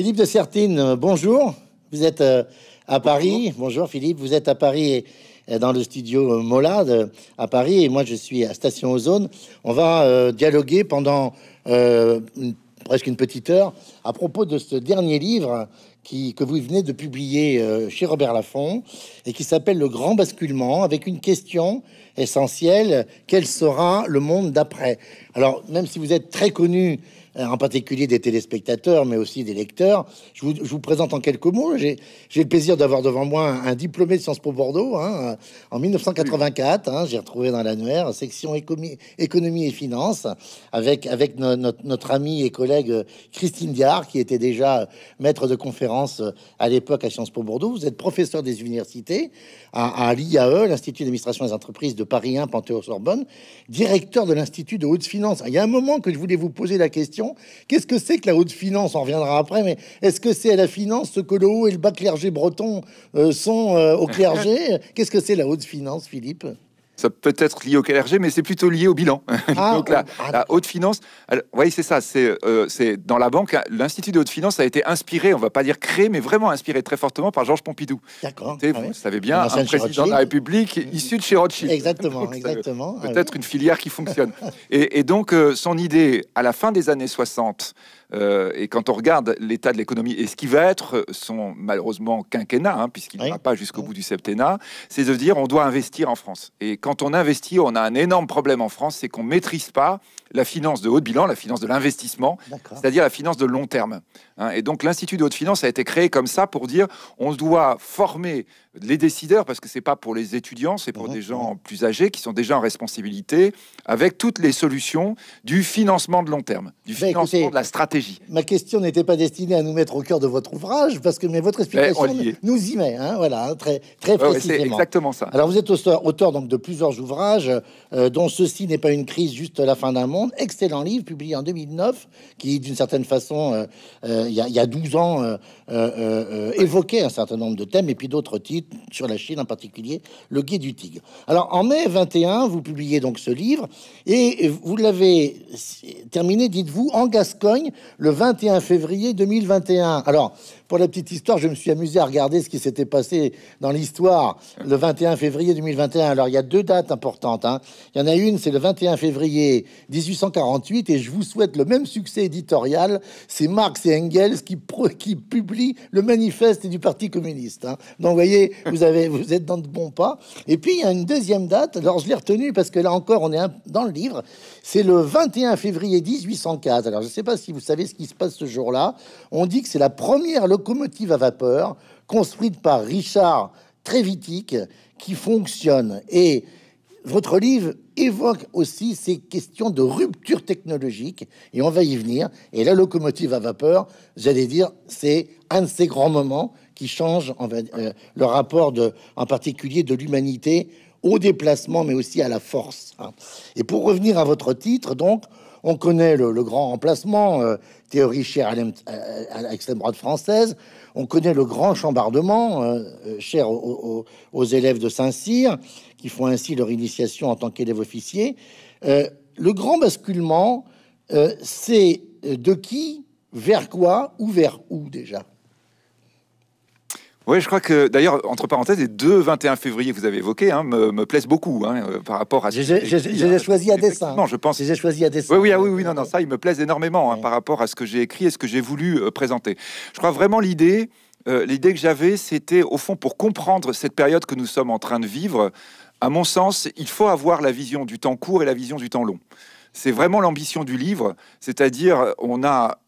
Philippe de Sertine, euh, bonjour. Vous êtes euh, à Paris. Bonjour. Philippe, vous êtes à Paris et euh, dans le studio Molade à Paris et moi je suis à Station Ozone. On va dialoguer pendant presque une petite heure à propos de ce dernier livre que vous venez de publier chez Robert Laffont et qui s'appelle Le Grand Basculement avec une question essentielle quel sera le monde d'après Alors, même si vous êtes très connu euh, en particulier des téléspectateurs, mais aussi des lecteurs. Je vous, présente en quelques mots. J'ai le plaisir d'avoir devant moi un, diplômé de Sciences Po Bordeaux hein, euh, en 1984. Hein, j'ai retrouvé dans l'annuaire section économie, et finances avec, avec notre amie et collègue euh, Christine Diard, qui était déjà maître de conférence à l'époque à Sciences Po Bordeaux. Vous êtes professeur des universités à, à l'IAE, l'Institut d'administration des entreprises de Paris 1, Panthéon-Sorbonne, directeur de l'Institut de haute finance. Il y a un moment que je voulais vous poser la question Qu'est-ce que c'est que la haute finance On reviendra après, mais est-ce que c'est à la finance que le haut et le bas clergé breton euh, sont euh, au clergé Qu'est-ce que c'est la haute finance, Philippe ça peut être lié au KLRG, mais c'est plutôt lié au bilan. Ah, donc la, haute finance, oui, c'est ça, euh, c'est dans la banque, l'Institut de haute finance a été inspiré, on va pas dire créé, mais vraiment inspiré très fortement par Georges Pompidou. D'accord. vous savez bien, un président de la République issu de chez Rothschild. Exactement, exactement. Peut-être ah une filière qui fonctionne. et, donc, euh, son idée, à la fin des années 60, euh, et quand on regarde l'état de l'économie et ce qui va être euh, son malheureusement quinquennat, hein, puisqu'il n'y ne pas jusqu'au bout du septennat, c'est de dire on doit investir en France. Et quand on investit, on a un énorme problème en France, c'est qu'on ne maîtrise pas la finance de haut de bilan, la finance de l'investissement, c'est-à-dire la finance de long terme. Hein. et donc l'Institut de haute finance a été créé comme ça pour dire on doit former les décideurs, parce que c'est pas pour les étudiants, c'est pour des gens plus âgés qui sont déjà en responsabilité, avec toutes les solutions du financement de long terme, du financement de la stratégie. Ma question n'était pas destinée à nous mettre au cœur de votre ouvrage, parce que mais votre explication eh, nous y met, hein, voilà, hein, très, très précisément. c'est exactement ça. Alors vous êtes auteur, donc, de plusieurs ouvrages, euh, dont ceci n'est pas une crise, juste la fin d'un monde excellent livre publié en 2009, qui d'une certaine façon, euh, euh, il y, a 12 ans, euh, évoquait un certain nombre de thèmes, et puis d'autres titres, sur la Chine en particulier, Le Guet du Tigre. Alors en mai 21, vous publiez donc ce livre, et vous l'avez terminé, dites-vous, en Gascogne, le 21 février 2021. Alors, pour la petite histoire, je me suis amusé à regarder ce qui s'était passé dans l'histoire le 21 février 2021. Alors, il y a deux dates importantes. Hein. Il y en a une, c'est le 21 février 1848, et je vous souhaite le même succès éditorial. C'est Marx et Engels qui, qui publient le manifeste du Parti communiste. Hein. Donc, vous voyez, vous, avez, vous êtes dans de bons pas. Et puis, il y a une deuxième date. Alors, je l'ai retenue parce que là encore, on est dans le livre. C'est le 21 février 1815. Alors, je ne sais pas si vous savez ce qui se passe ce jour-là. On dit que c'est la première locomotive à vapeur construite par Richard Trévitic qui fonctionne. Et votre livre évoque aussi ces questions de rupture technologique, et on va y venir. Et la locomotive à vapeur, j'allais dire, c'est un de ces grands moments qui change en, euh, le rapport, de, en particulier, de l'humanité au déplacement, mais aussi à la force. Hein. Et pour revenir à votre titre, donc, on connaît le, grand remplacement, euh, théorie chère à l'extrême droite française. On connaît le grand chambardement, euh, euh, cher aux, élèves de Saint-Cyr, qui font ainsi leur initiation en tant qu'élèves officiers. Euh, le grand basculement, c'est de qui, vers quoi ou vers où déjà oui, je crois que d'ailleurs, entre parenthèses, les deux 21 février que vous avez évoqués hein, me, plaisent beaucoup hein, euh, par rapport à. J'ai que hein. à dessein. Non, je pense. J'ai choisi à dessein. Oui, oui, ah oui, oui, non, non, ça, il me plaisent énormément par rapport à ce que j'ai écrit et ce que j'ai voulu euh, présenter. Je crois vraiment l'idée. Euh, l'idée que j'avais, c'était au fond pour comprendre cette période que nous sommes en train de vivre. À mon sens, il faut avoir la vision du temps court et la vision du temps long c'est vraiment l'ambition du livre, c'est-à-dire on a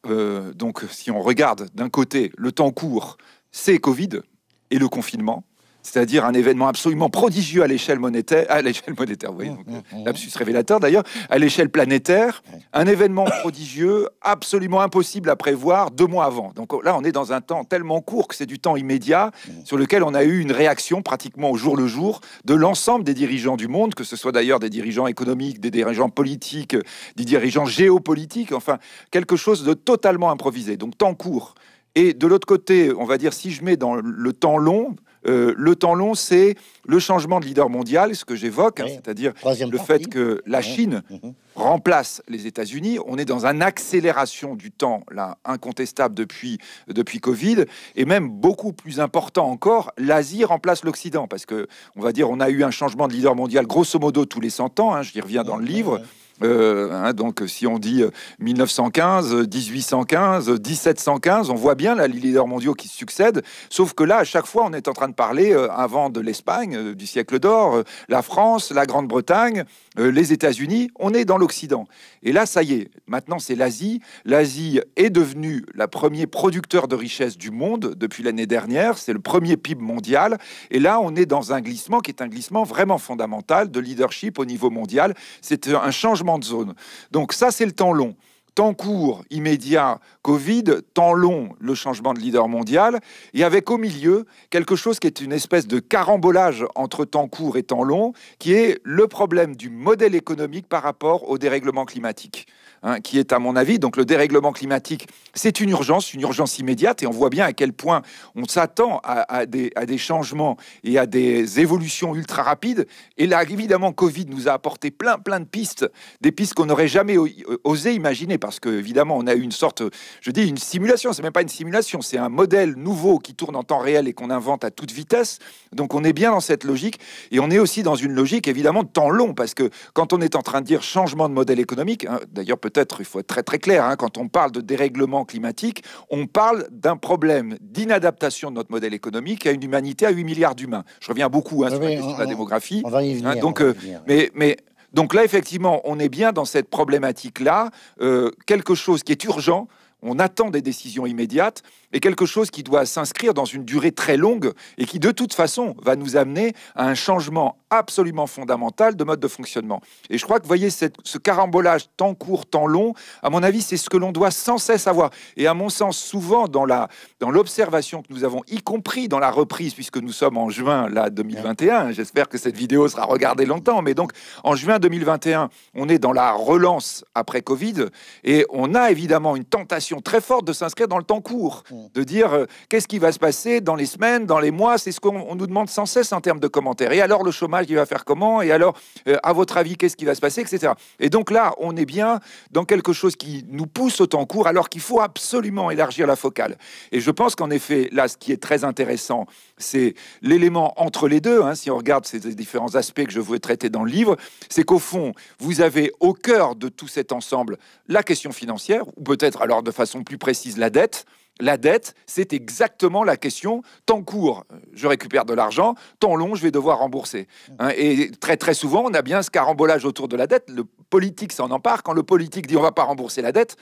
donc si on regarde d'un côté le temps court, c'est Covid, et le confinement, c'est-à-dire un événement absolument prodigieux à l'échelle monétaire, à l'échelle monétaire, oui, mmh, donc, mmh, euh, mmh. révélateur d'ailleurs, à l'échelle planétaire, un événement prodigieux absolument impossible à prévoir deux mois avant. Donc oh, là, on est dans un temps tellement court que c'est du temps immédiat sur lequel on a eu une réaction pratiquement au jour le jour de l'ensemble des dirigeants du monde, que ce soit d'ailleurs des dirigeants économiques, des dirigeants politiques, des dirigeants géopolitiques, enfin quelque chose de totalement improvisé. Donc temps court. Et de l'autre côté, on va dire, si je mets dans le temps long, euh, le temps long, c'est le changement de leader mondial, ce que j'évoque, hein, c'est-à-dire le fait que la Chine mhm. remplace les États-Unis. On est dans une accélération du temps, là, incontestable depuis, depuis Covid, et même beaucoup plus important encore, l'Asie remplace l'Occident, parce que, on va dire, on a eu un changement de leader mondial grosso modo tous les 100 ans, hein, je reviens dans le livre. Euh, hein, donc, si on dit 1915, 1815, 1715, on voit bien là, les leaders mondiaux qui succèdent. Sauf que là, à chaque fois, on est en train de parler euh, avant de l'Espagne, euh, du siècle d'or, la France, la Grande-Bretagne, euh, les États-Unis, on est dans l'Occident. Et là, ça y est, maintenant c'est l'Asie. L'Asie est devenue la première producteur de richesse du monde depuis l'année dernière, c'est le premier PIB mondial. Et là, on est dans un glissement qui est un glissement vraiment fondamental de leadership au niveau mondial. C'est un changement de zone. Donc ça, c'est le temps long. Tant court, immédiat, Covid, tant long, le changement de leader mondial, et avec au milieu quelque chose qui est une espèce de carambolage entre temps court et temps long, qui est le problème du modèle économique par rapport au dérèglement climatique. Hein, qui est à mon avis, donc le dérèglement climatique, c'est une urgence, une urgence immédiate, et on voit bien à quel point on s'attend à, des, à, des, changements et à des évolutions ultra rapides. Et là, évidemment, Covid nous a apporté plein, plein de pistes, des pistes qu'on n'aurait jamais euh, osé imaginer, parce que évidemment, on a eu une sorte, je dis une simulation, c'est même pas une simulation, c'est un modèle nouveau qui tourne en temps réel et qu'on invente à toute vitesse. Donc on est bien dans cette logique, et on est aussi dans une logique évidemment de temps long, parce que quand on est en train de dire changement de modèle économique, hein, d'ailleurs peut-être peut-être, il faut être très très clair, hein, quand on parle de dérèglement climatique, on parle d'un problème d'inadaptation de notre modèle économique à une humanité à 8 milliards d'humains. Je reviens beaucoup à hein, la, démographie. donc, mais, donc là, effectivement, on est bien dans cette problématique-là, euh, quelque chose qui est urgent. On attend des décisions immédiates. Et quelque chose qui doit s'inscrire dans une durée très longue et qui de toute façon va nous amener à un changement absolument fondamental de mode de fonctionnement. Et je crois que, vous voyez, cette, ce carambolage tant court, tant long, à mon avis, c'est ce que l'on doit sans cesse avoir. Et à mon sens, souvent dans dans l'observation que nous avons, y compris dans la reprise, puisque nous sommes en juin 2021, j'espère que cette vidéo sera regardée longtemps, mais donc en juin 2021, on est dans la relance après Covid et on a évidemment une tentation très forte de s'inscrire dans le temps court de dire euh, qu'est-ce qui va se passer dans les semaines, dans les mois. C'est ce qu'on nous demande sans cesse en termes de commentaires. Et alors le chômage, il va faire comment Et alors, euh, à votre avis, qu'est-ce qui va se passer, etc. Et donc là, on est bien dans quelque chose qui nous pousse au temps court, alors qu'il faut absolument élargir la focale. Et je pense qu'en effet, là, ce qui est très intéressant, c'est l'élément entre les deux. Hein, si on regarde ces différents aspects que je voulais traiter dans le livre, c'est qu'au fond, vous avez au cœur de tout cet ensemble la question financière, ou peut-être alors de façon plus précise la dette. La dette, c'est exactement la question. Tant court, euh, je récupère de l'argent, tant long, je vais devoir rembourser. Hein, et très très souvent, on a bien ce carambolage autour de la dette. Le politique s'en empare. Quand le politique dit on va pas rembourser la dette,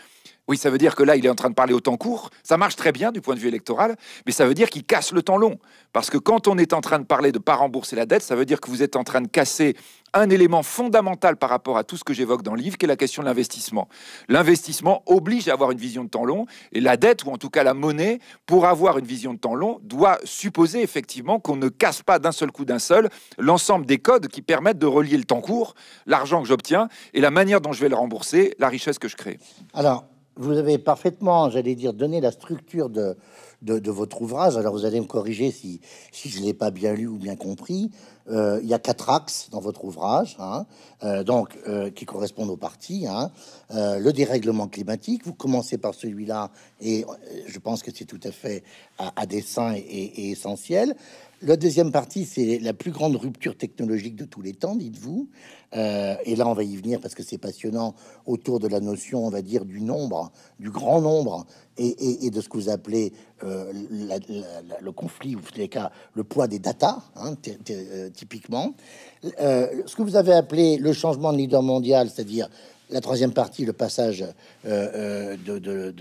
oui, ça veut dire que là, il est en train de parler au temps court. Ça marche très bien du point de vue électoral, mais ça veut dire qu'il casse le temps long. Parce que quand on est en train de parler de pas rembourser la dette, ça veut dire que vous êtes en train de casser un élément fondamental par rapport à tout ce que j'évoque dans le livre, qui est la question de l'investissement. L'investissement oblige à avoir une vision de temps long, et la dette, ou en tout cas la monnaie, pour avoir une vision de temps long, doit supposer effectivement qu'on ne casse pas d'un seul coup d'un seul l'ensemble des codes qui permettent de relier le temps court, l'argent que j'obtiens, et la manière dont je vais le rembourser, la richesse que je crée. Alors, vous avez parfaitement, j'allais dire, donné la structure de, de, votre ouvrage. Alors vous allez me corriger si, je ne l'ai pas bien lu ou bien compris. Euh, il y a quatre axes dans votre ouvrage, hein. euh, donc euh, qui correspondent aux parties. Hein. le dérèglement climatique, vous commencez par celui-là, et je pense que c'est tout à fait à, dessein et essentiel. La deuxième partie, c'est la plus grande rupture technologique de tous les temps, dites-vous. Euh, et là, on va y venir parce que c'est passionnant autour de la notion, on va dire, du nombre, du grand nombre, et, de ce que vous appelez euh, le conflit, ou les cas, le poids des datas, hein, euh, typiquement. ce que vous avez appelé le changement de leader mondial, c'est-à-dire la troisième partie, le passage euh, euh, de,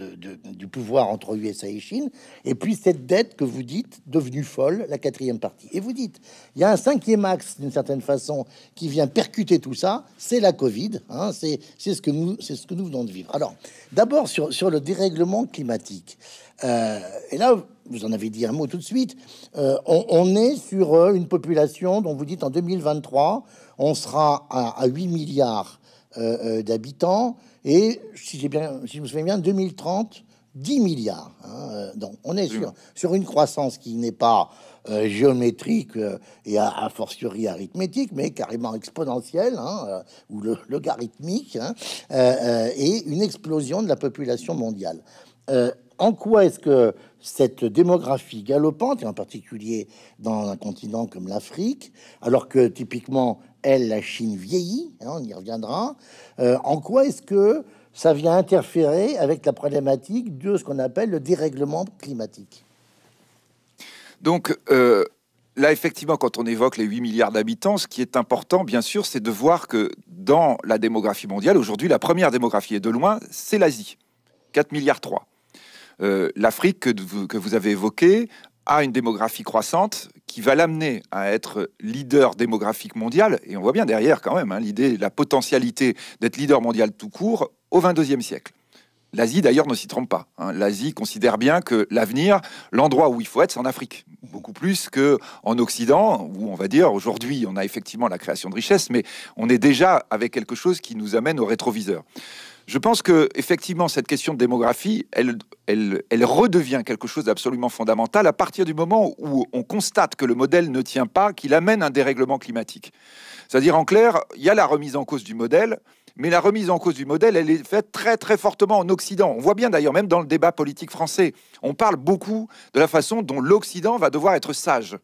du pouvoir entre USA et Chine. Et puis cette dette que vous dites devenue folle, la quatrième partie. Et vous dites, il y a un cinquième axe, d'une certaine façon, qui vient percuter tout ça, c'est la Covid. Hein, c'est ce, que nous, c'est ce que nous venons de vivre. Alors, d'abord sur, le dérèglement climatique. Euh, et là, vous en avez dit un mot tout de suite, on, est sur une population dont vous dites en 2023, on sera à, à 8 milliards euh, euh, d'habitants. Et si, j'ai bien, si je me souviens bien, 2030, 10 milliards. Hein, euh, donc on est sur, mmh. sur une croissance qui n'est pas géométrique et a, fortiori arithmétique, mais carrément exponentielle hein, ou logarithmique, hein, et une explosion de la population mondiale. en quoi est-ce que cette démographie galopante, et en particulier dans un continent comme l'Afrique, alors que typiquement elle, la Chine vieillit, hein, on y reviendra, euh, en quoi est-ce que ça vient interférer avec la problématique de ce qu'on appelle le dérèglement climatique Donc, euh, là, effectivement, quand on évoque les 8 milliards d'habitants, ce qui est important, bien sûr, c'est de voir que dans la démographie mondiale, aujourd'hui, la première démographie, est de loin, c'est l'Asie, 4 milliards 3. Euh, l'Afrique que, que, vous avez évoquée a une démographie croissante qui va l'amener à être leader démographique mondial. Et on voit bien derrière quand même hein, l'idée, la potentialité d'être leader mondial tout court au 22e siècle. L'Asie, d'ailleurs, ne s'y trompe pas. Hein. L'Asie considère bien que l'avenir, l'endroit où il faut être, c'est en Afrique. Beaucoup plus qu'en Occident, où on va dire, aujourd'hui, on a effectivement la création de richesses, mais on est déjà avec quelque chose qui nous amène au rétroviseur. Je pense que effectivement cette question de démographie, elle, redevient quelque chose d'absolument fondamental à partir du moment où on constate que le modèle ne tient pas, qu'il amène un dérèglement climatique. C'est-à-dire en clair, il y a la remise en cause du modèle, mais la remise en cause du modèle, elle est faite très très fortement en Occident. On voit bien d'ailleurs même dans le débat politique français, on parle beaucoup de la façon dont l'Occident va devoir être sage.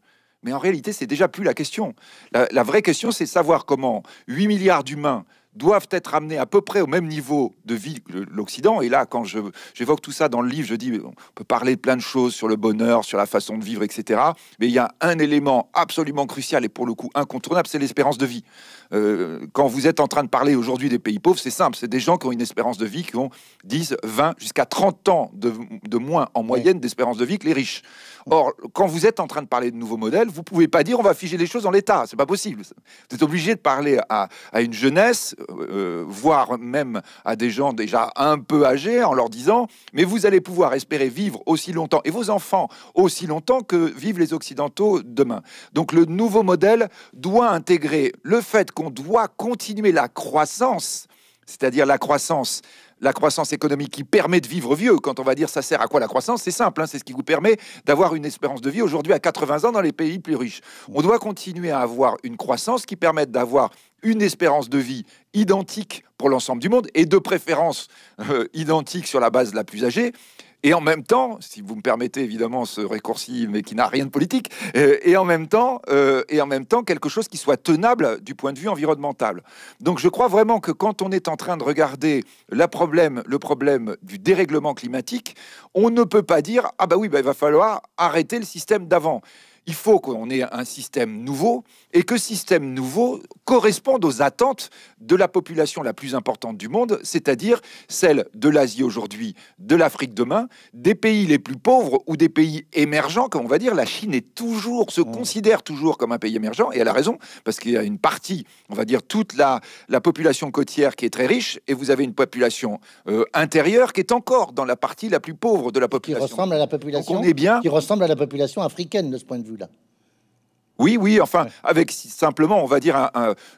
Mais en réalité, c'est déjà plus la question. La, la vraie question, c'est savoir comment 8 milliards d'humains doivent être amenés à peu près au même niveau de vie que l'Occident. Et là, quand je j'évoque tout ça dans le livre, je dis on peut parler de plein de choses sur le bonheur, sur la façon de vivre, etc. Mais il y a un élément absolument crucial et pour le coup incontournable, c'est l'espérance de vie. Euh, quand vous êtes en train de parler aujourd'hui des pays pauvres, c'est simple, c'est des gens qui ont une espérance de vie qui ont 10, 20, jusqu'à 30 ans de, moins en moyenne d'espérance de vie que les riches. Or, quand vous êtes en train de parler de nouveaux modèles, vous pouvez pas dire on va figer les choses dans l'État, c'est pas possible. Vous êtes obligé de parler à, une jeunesse, euh, euh, voire même à des gens déjà un peu âgés, en leur disant mais vous allez pouvoir espérer vivre aussi longtemps et vos enfants aussi longtemps que vivent les Occidentaux demain. Donc le nouveau modèle doit intégrer le fait qu'on doit continuer la croissance, c'est-à-dire la croissance la croissance économique qui permet de vivre vieux. Quand on va dire ça sert à quoi la croissance, c'est simple, hein, c'est ce qui vous permet d'avoir une espérance de vie aujourd'hui à 80 ans dans les pays plus riches. On doit continuer à avoir une croissance qui permette d'avoir une espérance de vie identique pour l'ensemble du monde et de préférence euh, identique sur la base de la plus âgée et en même temps, si vous me permettez évidemment ce raccourci, mais qui n'a rien de politique, euh, et, en même temps, euh, et en même temps, quelque chose qui soit tenable du point de vue environnemental. Donc je crois vraiment que quand on est en train de regarder le problème du dérèglement climatique, on ne peut pas dire ah bah oui, bah, il va falloir arrêter le système d'avant. Il faut qu'on ait un système nouveau et que système nouveau corresponde aux attentes de la population la plus importante du monde, c'est-à-dire celle de l'Asie aujourd'hui, de l'Afrique demain, des pays les plus pauvres ou des pays émergents, comme on va dire. La Chine est toujours, se mm. considère toujours comme un pays émergent, et elle a raison, parce qu'il y a une partie, on va dire toute la, population côtière qui est très riche, et vous avez une population euh, intérieure qui est encore dans la partie la plus pauvre de la population. ressemble à la population. Qui ressemble à la population africaine de ce point de vue-là. Oui, oui, enfin, avec simplement, on va dire,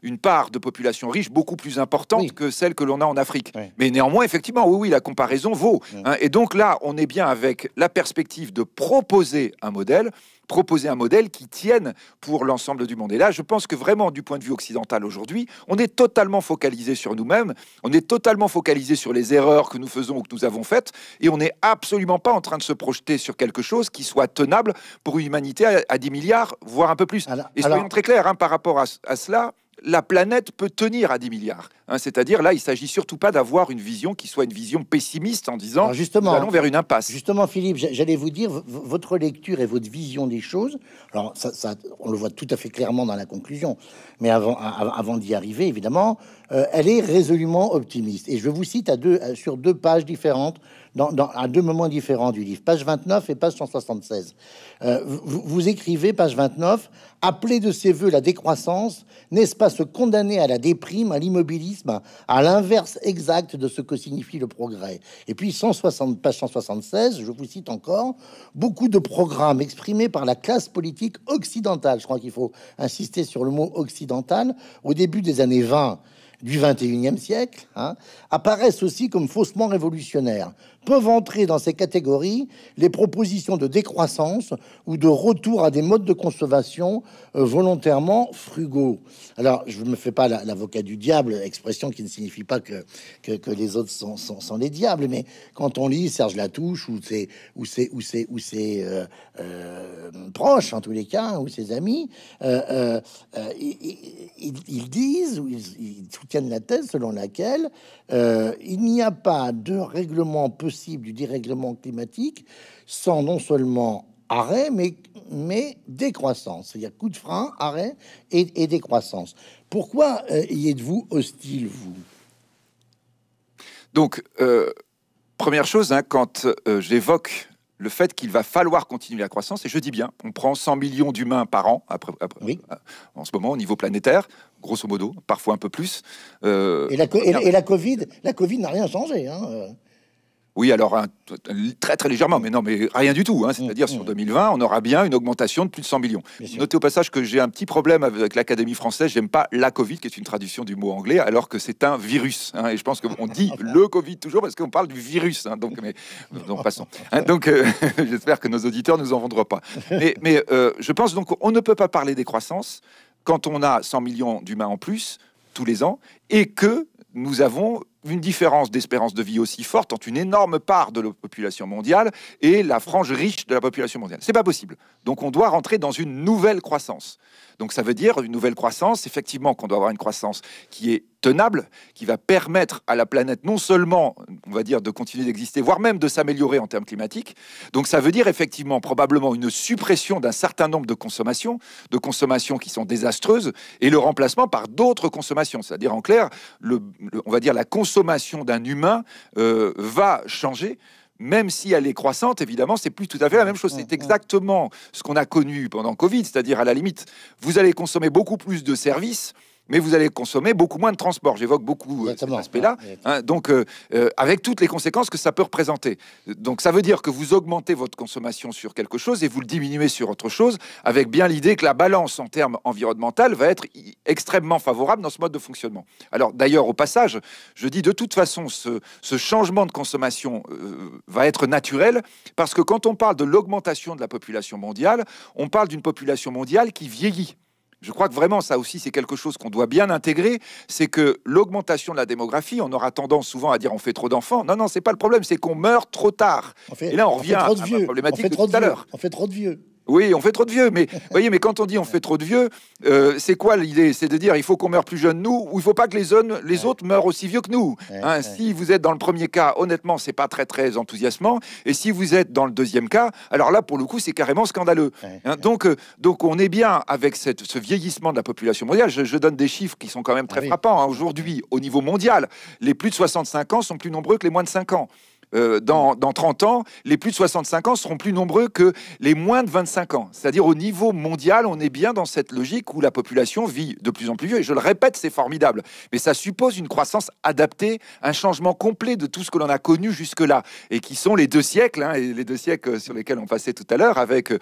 une part de population riche beaucoup plus importante que celle que l'on a en Afrique. Mais néanmoins, effectivement, oui, oui, la comparaison vaut. Hein. et donc là, on est bien avec la perspective de proposer un modèle, proposer un modèle qui tienne pour l'ensemble du monde. Et là, je pense que vraiment, du point de vue occidental aujourd'hui, on est totalement focalisé sur nous-mêmes, on est totalement focalisé sur les erreurs que nous faisons ou que nous avons faites, et on n'est absolument pas en train de se projeter sur quelque chose qui soit tenable pour une humanité à, à 10 milliards, voire un peu plus. Alors, et soyons très clairs, hein, par rapport à, cela, la planète peut tenir à 10 milliards. Hein. C'est-à-dire, là, il s'agit surtout pas d'avoir une vision qui soit une vision pessimiste en disant justement, allons vers une impasse. Justement, Philippe, j'allais vous dire, votre lecture et votre vision des choses, alors ça, ça, on le voit tout à fait clairement dans la conclusion, mais avant, avant d'y arriver, évidemment, euh, elle est résolument optimiste. Et je vous cite à deux, sur deux pages différentes à deux moments différents du livre, page 29 et page 176. Euh, vous, écrivez, page 29, Appeler de ses voeux la décroissance, n'est-ce pas se condamner à la déprime, à l'immobilisme, à l'inverse exact de ce que signifie le progrès Et puis, 160, page 176, je vous cite encore, Beaucoup de programmes exprimés par la classe politique occidentale, je crois qu'il faut insister sur le mot occidental, au début des années 20, du 21e siècle, hein, apparaissent aussi comme faussement révolutionnaires peuvent entrer dans ces catégories les propositions de décroissance ou de retour à des modes de consommation euh, volontairement frugaux. Alors, je ne me fais pas l'avocat du diable, expression qui ne signifie pas que, que, les autres sont, sont, les diables, mais quand on lit Serge Latouche ou ses, ou ses, ou ses, ou euh, euh, proches, en tous les cas, ou ses amis, ils, disent, ils, soutiennent la thèse selon laquelle il n'y a pas de règlement peu possible du dérèglement climatique sans non seulement arrêt, mais, mais décroissance. C'est-à-dire coup de frein, arrêt et, décroissance. Pourquoi euh, y êtes-vous hostile, vous Donc, euh, première chose, hein, quand euh, j'évoque le fait qu'il va falloir continuer la croissance, et je dis bien, on prend 100 millions d'humains par an, après, en ce moment, au niveau planétaire, grosso modo, parfois un peu plus. Et la, et, la, Covid, la COVID n'a rien changé. Hein oui, alors très très légèrement, mais non, mais rien du tout. Hein. C'est-à-dire mmh, sur 2020, mmh. on aura bien une augmentation de plus de 100 millions. Notez au passage que j'ai un petit problème avec l'Académie française. J'aime pas la Covid, qui est une traduction du mot anglais, alors que c'est un virus. Hein. et je pense qu'on dit ah, bah. le Covid toujours parce qu'on parle du virus. Hein. donc, mais donc passons. Euh, donc, j'espère que nos auditeurs nous en vendront pas. Mais, euh, je pense donc on ne peut pas parler des croissances quand on a 100 millions d'humains en plus tous les ans et que nous avons une différence d'espérance de vie aussi forte entre une énorme part de la population mondiale et la frange riche de la population mondiale. n'est pas possible. Donc on doit rentrer dans une nouvelle croissance. Donc ça veut dire une nouvelle croissance, effectivement qu'on doit avoir une croissance qui est tenable, qui va permettre à la planète non seulement, on va dire, de continuer d'exister, voire même de s'améliorer en termes climatiques. Donc ça veut dire effectivement probablement une suppression d'un certain nombre de consommations, de consommations qui sont désastreuses, et le remplacement par d'autres consommations. C'est-à-dire en clair, on va dire la consommation d'un humain euh, va changer même si elle est croissante, évidemment, c'est plus tout à fait la même chose. C'est exactement ce qu'on a connu pendant Covid, c'est-à-dire à la limite, vous allez consommer beaucoup plus de services mais vous allez consommer beaucoup moins de transport. J'évoque beaucoup euh, cet aspect-là. Hein. donc, euh, euh, avec toutes les conséquences que ça peut représenter. Donc, ça veut dire que vous augmentez votre consommation sur quelque chose et vous le diminuez sur autre chose, avec bien l'idée que la balance en termes environnementaux va être extrêmement favorable dans ce mode de fonctionnement. Alors, d'ailleurs, au passage, je dis de toute façon, ce, changement de consommation va être naturel parce que quand on parle de l'augmentation de la population mondiale, on parle d'une population mondiale qui vieillit je crois que vraiment, ça aussi, c'est quelque chose qu'on doit bien intégrer, c'est que l'augmentation de la démographie, on aura tendance souvent à dire on fait trop d'enfants. Non, non, c'est pas le problème, c'est qu'on meurt trop tard. Et là, on, revient à la problématique trop de, tout à l'heure. On fait trop de vieux. Oui, on fait trop de vieux. Mais voyez, mais quand on dit on fait trop de vieux, euh, c'est quoi l'idée C'est de dire il faut qu'on meure plus jeune nous, ou il faut pas que les, les autres meurent aussi vieux que nous. Hein, si vous êtes dans le premier cas, honnêtement, c'est pas très très enthousiasmant. Et si vous êtes dans le deuxième cas, alors là, pour le coup, c'est carrément scandaleux. Hein, donc, euh, donc on est bien avec ce vieillissement de la population mondiale. Je, donne des chiffres qui sont quand même très frappants. Hein. Aujourd'hui, au niveau mondial, les plus de 65 ans sont plus nombreux que les moins de 5 ans. Euh, dans, mm. dans, 30 ans, les plus de 65 ans seront plus nombreux que les moins de 25 ans. C'est-à-dire au niveau mondial, on est bien dans cette logique où la population vit de plus en plus vieux. Et je le répète, c'est formidable. Mais ça suppose une croissance adaptée, un changement complet de tout ce que l'on a connu jusque-là, et qui sont les deux siècles, hein, et les deux siècles euh, sur lesquels on passait tout à l'heure, avec, euh,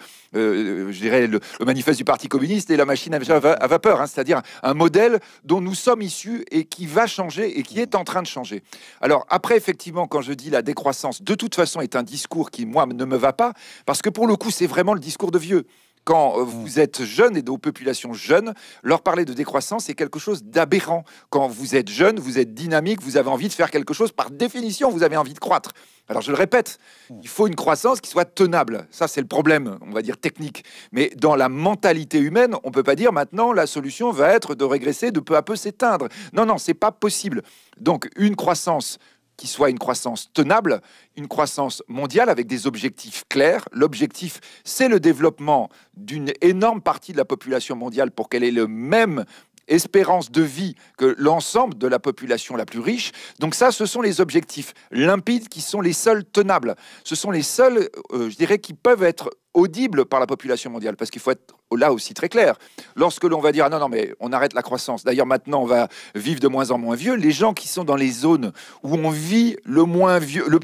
je dirais, le, manifeste du Parti communiste et la machine à, vapeur. Hein. C'est-à-dire un modèle dont nous sommes issus et qui va changer et qui est en train de changer. Alors après, effectivement, quand je dis la décroissance, croissance, de toute façon, est un discours qui, moi, ne me va pas, parce que pour le coup, c'est vraiment le discours de vieux quand euh, vous êtes jeune et aux populations jeunes, leur parler de décroissance, est quelque chose d'aberrant. Quand vous êtes jeune, vous êtes dynamique, vous avez envie de faire quelque chose, par définition, vous avez envie de croître. Alors je le répète, il faut une croissance qui soit tenable. Ça, c'est le problème, on va dire technique. Mais dans la mentalité humaine, on ne peut pas dire maintenant la solution va être de régresser, de peu à peu s'éteindre. Non, non, c'est pas possible. Donc une croissance qui soit une croissance tenable, une croissance mondiale avec des objectifs clairs. L'objectif, c'est le développement d'une énorme partie de la population mondiale pour qu'elle ait le même espérance de vie que l'ensemble de la population la plus riche. Donc ça, ce sont les objectifs limpides qui sont les seuls tenables. Ce sont les seuls, euh, je dirais, qui peuvent être audibles par la population mondiale. Parce qu'il faut être là aussi très clair. Lorsque l'on va dire ah non, non, mais on arrête la croissance, d'ailleurs maintenant on va vivre de moins en moins vieux, les gens qui sont dans les zones où on vit le moins vieux, le,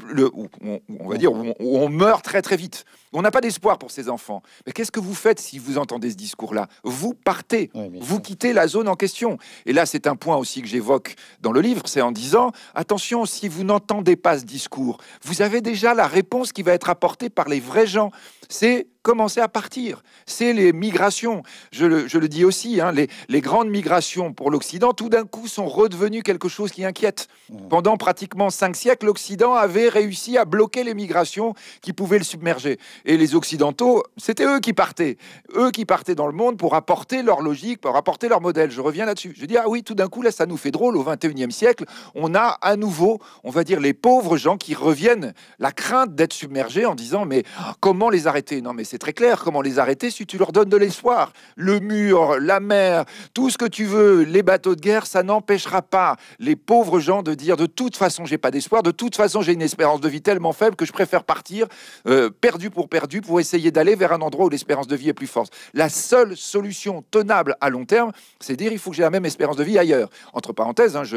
on, va dire, où on, meurt très très vite, on n'a pas d'espoir pour ces enfants. Mais qu'est-ce que vous faites si vous entendez ce discours-là Vous partez, vous quittez la zone en question. Et là, c'est un point aussi que j'évoque dans le livre, c'est en disant attention, si vous n'entendez pas ce discours, vous avez déjà la réponse qui va être apportée par les vrais gens. C'est commencé à partir. C'est les migrations. Je le, dis aussi, hein, les, grandes migrations pour l'Occident, tout d'un coup, sont redevenues quelque chose qui inquiète. Mm. Pendant pratiquement cinq siècles, l'Occident avait réussi à bloquer les migrations qui pouvaient le submerger. Et les Occidentaux, c'était eux qui partaient. Eux qui partaient dans le monde pour apporter leur logique, pour apporter leur modèle. Je reviens là-dessus. Je dis, ah oui, tout d'un coup, là, ça nous fait drôle. Au 21e siècle, on a à nouveau, on va dire, les pauvres gens qui reviennent, la crainte d'être submergés en disant, mais comment les arrêter Non, mais c'est très clair comment les arrêter si tu leur donnes de l'espoir. Le mur, la mer, tout ce que tu veux, les bateaux de guerre, ça n'empêchera pas les pauvres gens de dire de toute façon j'ai pas d'espoir, de toute façon j'ai une espérance de vie tellement faible que je préfère partir euh, perdu pour perdu pour essayer d'aller vers un endroit où l'espérance de vie est plus forte. La seule solution tenable à long terme, c'est dire il faut que j'ai la même espérance de vie ailleurs. Entre parenthèses, hein, je,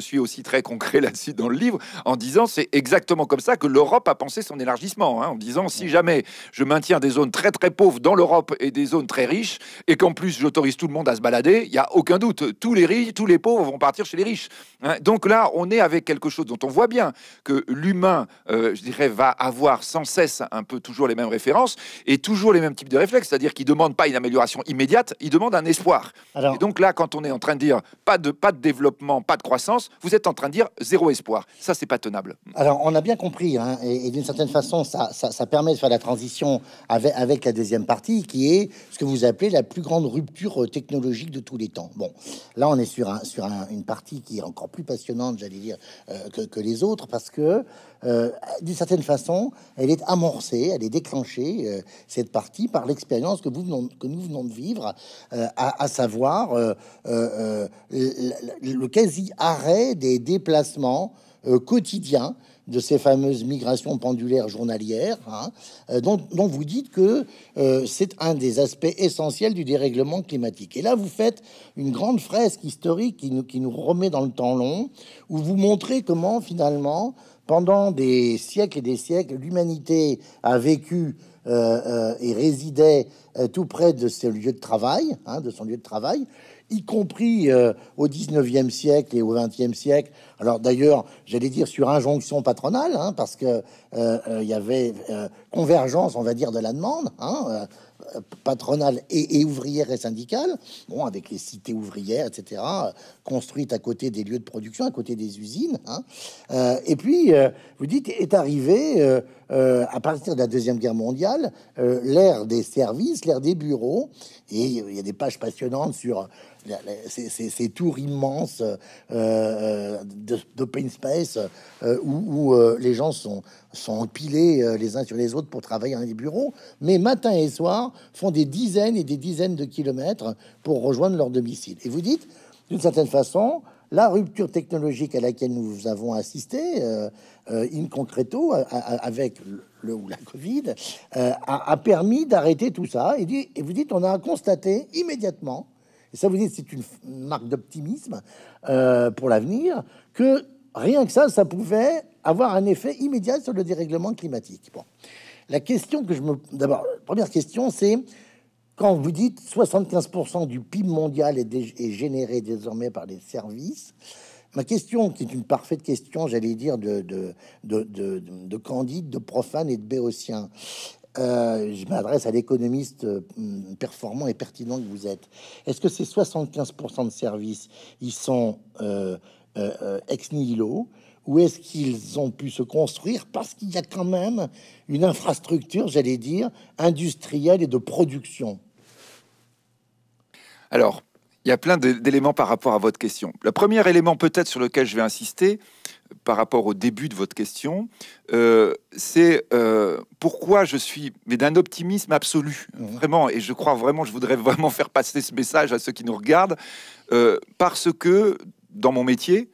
suis aussi très concret là-dessus dans le livre en disant c'est exactement comme ça que l'Europe a pensé son élargissement, hein, en disant si mm. jamais je maintiens des zones très très pauvres dans l'Europe et des zones très riches, et qu'en plus j'autorise tout le monde à se balader, il n'y a aucun doute. Tous les riches, tous les pauvres vont partir chez les riches. Hein. Donc là, on est avec quelque chose dont on voit bien que l'humain, euh, je dirais, va avoir sans cesse un peu toujours les mêmes références et toujours les mêmes types de réflexes, c'est-à-dire qu'il ne demande pas une amélioration immédiate, il demande un espoir. Et donc là, quand on est en train de dire pas de, pas de développement, pas de croissance, vous êtes en train de dire zéro espoir. Ça, c'est pas tenable. Alors, on a bien compris, hein, et, d'une certaine façon, ça, ça, ça, permet de faire la transition avec avec, la deuxième partie qui est ce que vous appelez la plus grande rupture technologique de tous les temps. Bon, là on est sur, un, sur une partie qui est encore plus passionnante, j'allais dire, euh, que, les autres parce que euh, d'une certaine façon, elle est amorcée, elle est déclenchée, euh, cette partie, par l'expérience que, que nous venons de vivre, à, savoir le quasi-arrêt des déplacements quotidiens de ces fameuses migrations pendulaires journalières, hein, euh, dont, vous dites que euh, c'est un des aspects essentiels du dérèglement climatique. Et là, vous faites une grande fresque historique qui nous, remet dans le temps long, où vous montrez comment finalement, pendant des siècles et des siècles, l'humanité a vécu euh, et résidait tout près de ses lieux de travail, hein, de son lieu de travail, y compris euh, au 19e siècle et au 20e siècle. Alors d'ailleurs, j'allais dire sur injonction patronale, hein, parce que euh, euh, y avait convergence, on va dire, de la demande. Hein, patronale et, ouvrière et syndicale, bon, avec les cités ouvrières, etc., construites à côté des lieux de production, à côté des usines. Hein. et puis, vous dites, est arrivé, à partir de la Deuxième Guerre mondiale, l'ère des services, l'ère des bureaux, et il y a des pages passionnantes sur ces, tours immenses euh, euh, d'open space euh, où, les gens sont, sont empilés les uns sur les autres pour travailler dans les bureaux, mais matin et soir font des dizaines et des dizaines de kilomètres pour rejoindre leur domicile. Et vous dites, d'une certaine façon, la rupture technologique à laquelle nous avons assisté, in concreto, avec le ou la Covid, a, a permis d'arrêter tout ça. Et, dit, et vous dites, on a constaté immédiatement et ça, vous dit, c'est une marque d'optimisme euh, pour l'avenir que rien que ça, ça pouvait avoir un effet immédiat sur le dérèglement climatique. Bon, la question que je me, d'abord, première question, c'est quand vous dites 75% du PIB mondial est, généré désormais par les services, ma question, qui est une parfaite question, j'allais dire, de, de, de, de, Candide, de profane et de béotien, euh, je m'adresse à l'économiste euh, performant et pertinent que vous êtes. Est-ce que ces 75% de services, ils sont euh, ex nihilo ou est-ce qu'ils ont pu se construire parce qu'il y a quand même une infrastructure, j'allais dire, industrielle et de production Alors, il y a plein d'éléments par rapport à votre question. Le premier élément peut-être sur lequel je vais insister, par rapport au début de votre question, euh, c'est euh, pourquoi je suis, mais d'un optimisme absolu, mmh. vraiment, et je crois vraiment, je voudrais vraiment faire passer ce message à ceux qui nous regardent, euh, parce que dans mon métier,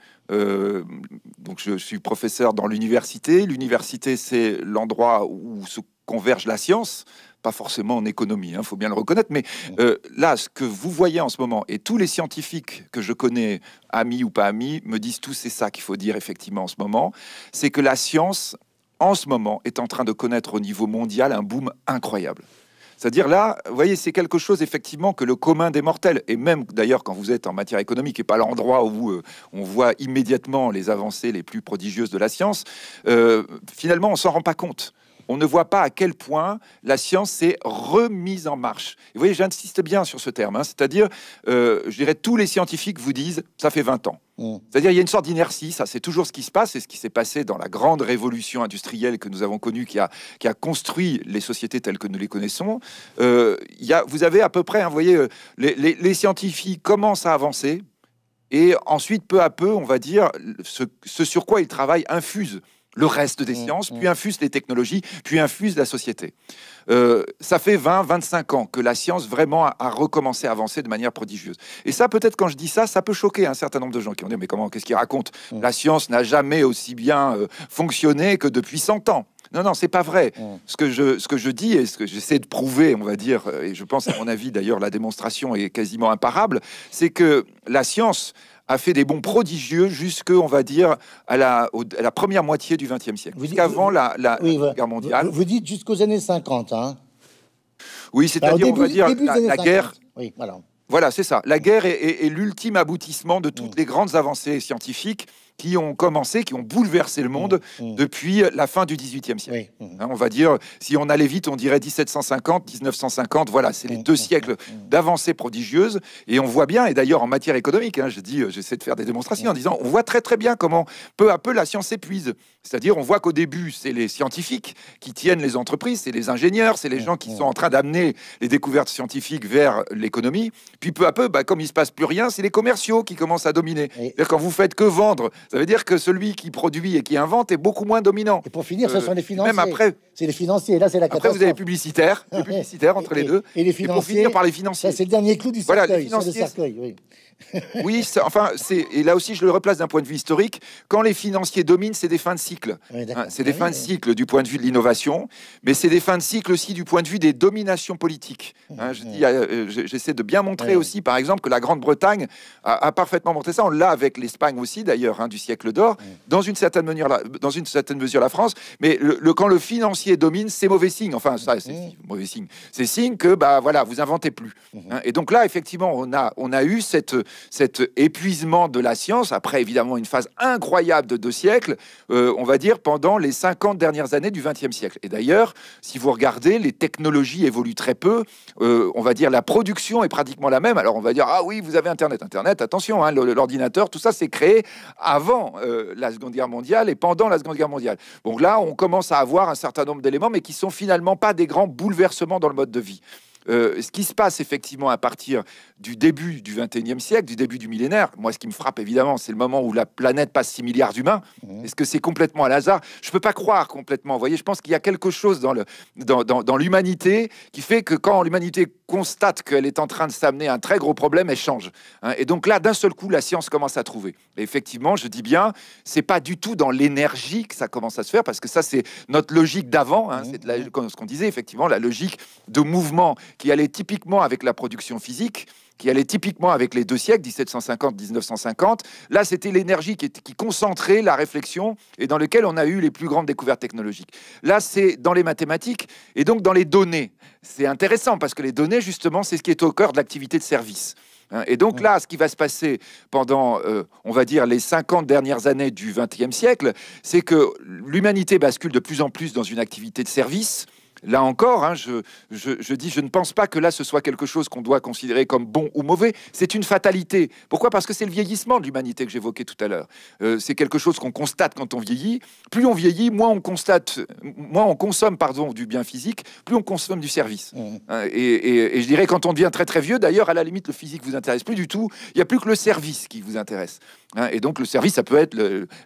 donc je, suis professeur dans l'université, l'université c'est l'endroit où se converge la science, pas forcément en économie, il hein, faut bien le reconnaître, mais euh, là, ce que vous voyez en ce moment, et tous les scientifiques que je connais, amis ou pas amis, me disent tous c'est ça qu'il faut dire effectivement en ce moment, c'est que la science, en ce moment, est en train de connaître au niveau mondial un boom incroyable. C'est-à-dire là, vous voyez, c'est quelque chose effectivement que le commun des mortels, et même d'ailleurs quand vous êtes en matière économique, et pas l'endroit où euh, on voit immédiatement les avancées les plus prodigieuses de la science, euh, finalement on s'en rend pas compte on ne voit pas à quel point la science s'est remise en marche. vous voyez, j'insiste bien sur ce terme, hein. c'est-à-dire, euh, je dirais, tous les scientifiques vous disent, ça fait 20 ans. Mm. C'est-à-dire, il y a une sorte d'inertie, ça, c'est toujours ce qui se passe, c'est ce qui s'est passé dans la grande révolution industrielle que nous avons connue, qui a, qui a construit les sociétés telles que nous les connaissons. Euh, il y a, vous avez à peu près, hein, vous voyez, euh, les, scientifiques commencent à avancer, et ensuite, peu à peu, on va dire, ce sur quoi ils travaillent infuse le reste des mm, sciences, puis mm. infuse les technologies, puis infuse la société. Euh, ça fait 20, 25 ans que la science vraiment a, recommencé à avancer de manière prodigieuse. Et ça, peut-être quand je dis ça, ça peut choquer un certain nombre de gens qui vont dire, mais comment, qu'est-ce qu'il raconte mm. La science n'a jamais aussi bien euh, fonctionné que depuis 100 ans. Non, non, c'est pas vrai. Ce, que je, ce que je dis et ce que j'essaie de prouver, on va dire, et je pense à mon avis d'ailleurs, la démonstration est quasiment imparable, c'est que la science a fait des bons prodigieux jusque, on va dire, à la, première moitié du XXe siècle, jusqu'avant la, la, Guerre mondiale. Vous, dites jusqu'aux années 50, hein Oui, c'est-à-dire, on va dire, la, guerre... Oui, voilà. Voilà, c'est ça. La guerre est, l'ultime aboutissement de toutes mm. les grandes avancées scientifiques qui ont commencé, qui ont bouleversé le monde mmh, mmh. depuis la fin du XVIIIe siècle. Mmh. Hein, on va dire, si on allait vite, on dirait 1750, 1950, voilà, c'est les deux siècles d'avancées prodigieuses. Et on voit bien, et d'ailleurs en matière économique, hein, je dis, euh, j'essaie de faire des démonstrations en disant, on voit très très bien comment peu à peu la science s'épuise. C'est-à-dire, on voit qu'au début, c'est les scientifiques qui tiennent les entreprises, c'est les ingénieurs, c'est les gens qui sont en train d'amener les découvertes scientifiques vers l'économie. Puis peu à peu, bah, comme il se passe plus rien, c'est les commerciaux qui commencent à dominer. Quand vous faites que vendre ça veut dire que celui qui produit et qui invente est beaucoup moins dominant. Et pour finir, ce sont les euh, financiers. Même après, c'est les financiers. Là, c'est la Après, vous avez Les publicitaires entre les deux. Et les financiers. pour finir par les financiers. C'est le dernier clou du cercueil. Voilà, les financiers. de cercueil oui. oui, enfin, c'est et là aussi je le replace d'un point de vue historique. Quand les financiers dominent, c'est des fins de cycle. Hein, c'est des ah fins de cycle du point de vue de l'innovation, mais c'est des fins de cycle aussi du point de vue des dominations politiques. Mmh, hein, mmh. ah, euh, j'essaie de bien montrer aussi, par exemple, que la Grande-Bretagne a, parfaitement montré ça. On l'a avec l'Espagne aussi, d'ailleurs, hein, du siècle d'or. Mmh. Dans une certaine mesure, la, dans une certaine mesure, la France. Mais quand le financier domine, c'est mauvais signe. Enfin, ça, c'est mauvais signe. C'est signe que bah voilà, vous inventez plus. Et donc là, effectivement, on a on a eu cette cet épuisement de la science, après évidemment une phase incroyable de deux siècles, euh, on va dire pendant les 50 dernières années du 20e siècle. Et d'ailleurs, si vous regardez, les technologies évoluent très peu. Euh, on va dire la production est pratiquement la même. Alors on va dire, ah oui, vous avez Internet. Internet, attention, hein, l'ordinateur, tout ça s'est créé avant euh, la Seconde Guerre mondiale et pendant la Seconde Guerre mondiale. Donc là, on commence à avoir un certain nombre d'éléments, mais qui sont finalement pas des grands bouleversements dans le mode de vie. Euh, ce qui se passe effectivement à partir du début du 21e siècle, du début du millénaire. Moi, ce qui me frappe évidemment, c'est le moment où la planète passe 6 milliards d'humains. Mmh. Est-ce que c'est complètement à hasard Je ne peux pas croire complètement. Vous voyez, je pense qu'il y a quelque chose dans, l'humanité qui fait que quand l'humanité constate qu'elle est en train de s'amener à un très gros problème, elle change. Hein. Et donc là, d'un seul coup, la science commence à trouver. effectivement, je dis bien, c'est pas du tout dans l'énergie que ça commence à se faire, parce que ça, c'est notre logique d'avant. Hein. Mmh. C'est ce qu'on disait, effectivement, la logique de mouvement qui allait typiquement avec la production physique, qui allait typiquement avec les deux siècles, 1750-1950. Là, c'était l'énergie qui, concentrait la réflexion et dans lequel on a eu les plus grandes découvertes technologiques. Là, c'est dans les mathématiques et donc dans les données. C'est intéressant parce que les données, justement, c'est ce qui est au cœur de l'activité de service. Hein, et donc là, ce qui va se passer pendant, euh, on va dire, les 50 dernières années du XXe siècle, c'est que l'humanité bascule de plus en plus dans une activité de service, Là encore, hein, je, dis, je ne pense pas que là ce soit quelque chose qu'on doit considérer comme bon ou mauvais. C'est une fatalité. Pourquoi Parce que c'est le vieillissement de l'humanité que j'évoquais tout à l'heure. Euh, c'est quelque chose qu'on constate quand on vieillit. Plus on vieillit, moins on constate, on consomme, pardon, du bien physique, plus on consomme du service. Mmh. Hein, et, je dirais quand on devient très très vieux, d'ailleurs, à la limite, le physique vous intéresse plus du tout. Il n'y a plus que le service qui vous intéresse. Hein, et donc le service, ça peut être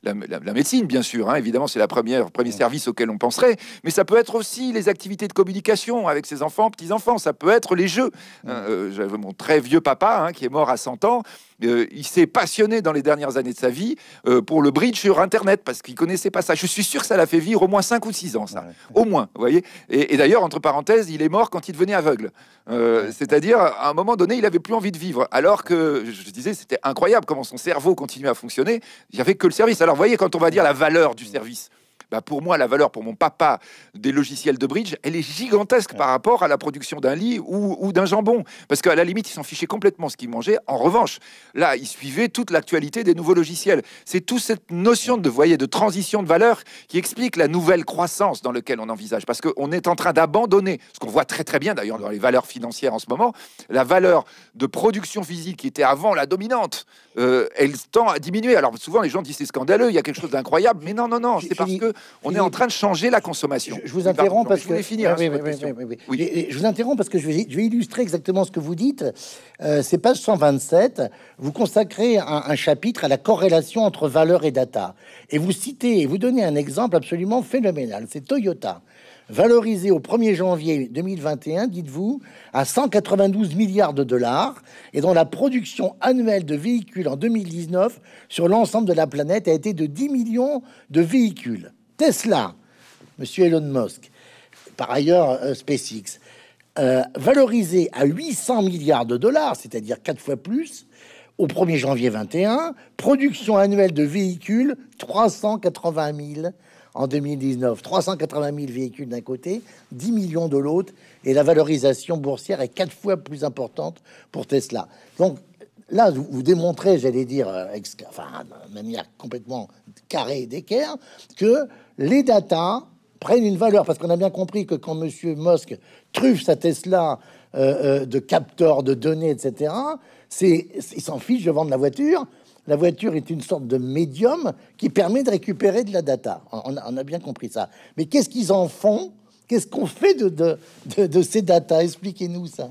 la, médecine, bien sûr. évidemment, c'est la première premier mmh. service auquel on penserait, mais ça peut être aussi les activités activité de communication avec ses enfants, petits-enfants. Ça peut être les jeux. Mm. Hein, euh, J'avais mon très vieux papa hein, qui est mort à 100 ans. Euh, il s'est passionné dans les dernières années de sa vie euh, pour le bridge sur Internet parce qu'il connaissait pas ça. Je suis sûr que ça l'a fait vivre au moins 5 ou 6 ans, ça. Au moins, vous voyez. Et, d'ailleurs, entre parenthèses, il est mort quand il devenait aveugle. C'est-à-dire, à un moment donné, il avait plus envie de vivre. Alors que, je disais, c'était incroyable comment son cerveau continuait à fonctionner. Il n'y avait que le service. Alors, vous voyez, quand on va dire la valeur du mm. service, bah, pour moi, la valeur pour mon papa des logiciels de bridge, elle est gigantesque par rapport à la production d'un lit ou, d'un jambon. Parce qu'à la limite, ils s'en fichaient complètement ce qu'ils mangeaient. En revanche, là, ils suivaient toute l'actualité des nouveaux logiciels. C'est toute cette notion de, voyez, de transition de valeur qui explique la nouvelle croissance dans laquelle on envisage. Parce qu'on est en train d'abandonner, ce qu'on voit très très bien d'ailleurs dans les valeurs financières en ce moment, la valeur de production physique qui était avant la dominante, euh, elle tend à diminuer. Alors souvent, les gens disent c'est scandaleux, il y a quelque chose d'incroyable. Mais non, non, non, c'est parce que on est en train de changer la consommation. Je, vous interromps parce que je vous interromps parce que vais, illustrer exactement ce que vous dites. Euh, c'est page 127. Vous consacrez un, un, chapitre à la corrélation entre valeur et data, et vous citez et vous donnez un exemple absolument phénoménal. C'est Toyota. Valorisé au 1er janvier 2021, dites-vous, à 192 milliards de dollars, et dont la production annuelle de véhicules en 2019 sur l'ensemble de la planète a été de 10 millions de véhicules. Tesla, monsieur Elon Musk, par ailleurs euh, SpaceX, euh, valorisé à 800 milliards de dollars, c'est-à-dire quatre fois plus, au 1er janvier 21, production annuelle de véhicules 380 000 en 2019. 380 000 véhicules d'un côté, 10 millions de l'autre, et la valorisation boursière est quatre fois plus importante pour Tesla. Donc Là, vous, démontrez, j'allais dire, même il de manière complètement carrée d'équerre, que les datas prennent une valeur. Parce qu'on a bien compris que quand Monsieur Musk truffe sa Tesla euh, euh, de capteurs, de données, etc., c'est, il s'en fiche de vendre la voiture. La voiture est une sorte de médium qui permet de récupérer de la data. On, a bien compris ça. Mais qu'est-ce qu'ils en font Qu'est-ce qu'on fait de, de, de ces datas Expliquez-nous ça.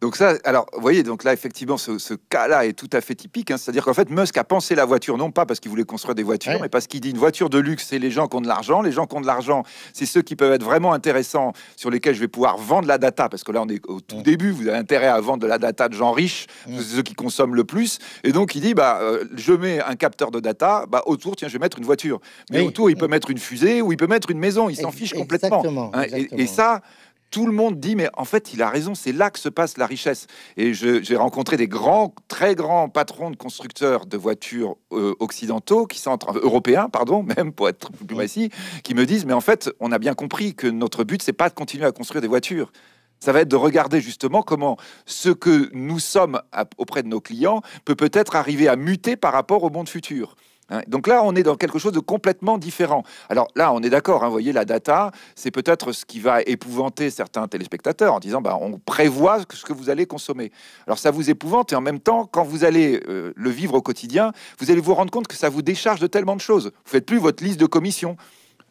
Donc ça, alors, vous voyez, donc là, effectivement, ce, cas-là est tout à fait typique. Hein. C'est-à-dire qu'en fait, Musk a pensé la voiture, non pas parce qu'il voulait construire des voitures, mais parce qu'il dit une voiture de luxe, c'est les gens qui ont de l'argent. Les gens qui ont de l'argent, c'est ceux qui peuvent être vraiment intéressants, sur lesquels je vais pouvoir vendre la data, parce que là, on est au tout début, vous avez intérêt à vendre de la data de gens riches, ceux qui consomment le plus. Et donc, il dit, bah, euh, je mets un capteur de data, bah, autour, tiens, je vais mettre une voiture. Mais autour, il peut mettre une fusée ou il peut mettre une maison, il s'en fiche complètement. Hein. et ça, tout le monde dit, mais en fait, il a raison, c'est là que se passe la richesse. Et j'ai rencontré des grands, très grands patrons de constructeurs de voitures euh, occidentaux, qui sont européens, pardon, même pour être plus précis, qui me disent, mais en fait, on a bien compris que notre but, c'est pas de continuer à construire des voitures. Ça va être de regarder justement comment ce que nous sommes auprès de nos clients peut peut-être arriver à muter par rapport au monde futur. Hein, donc là, on est dans quelque chose de complètement différent. Alors là, on est d'accord, vous hein, voyez, la data, c'est peut-être ce qui va épouvanter certains téléspectateurs en disant, bah, on prévoit ce que vous allez consommer. Alors ça vous épouvante et en même temps, quand vous allez euh, le vivre au quotidien, vous allez vous rendre compte que ça vous décharge de tellement de choses. Vous faites plus votre liste de commissions.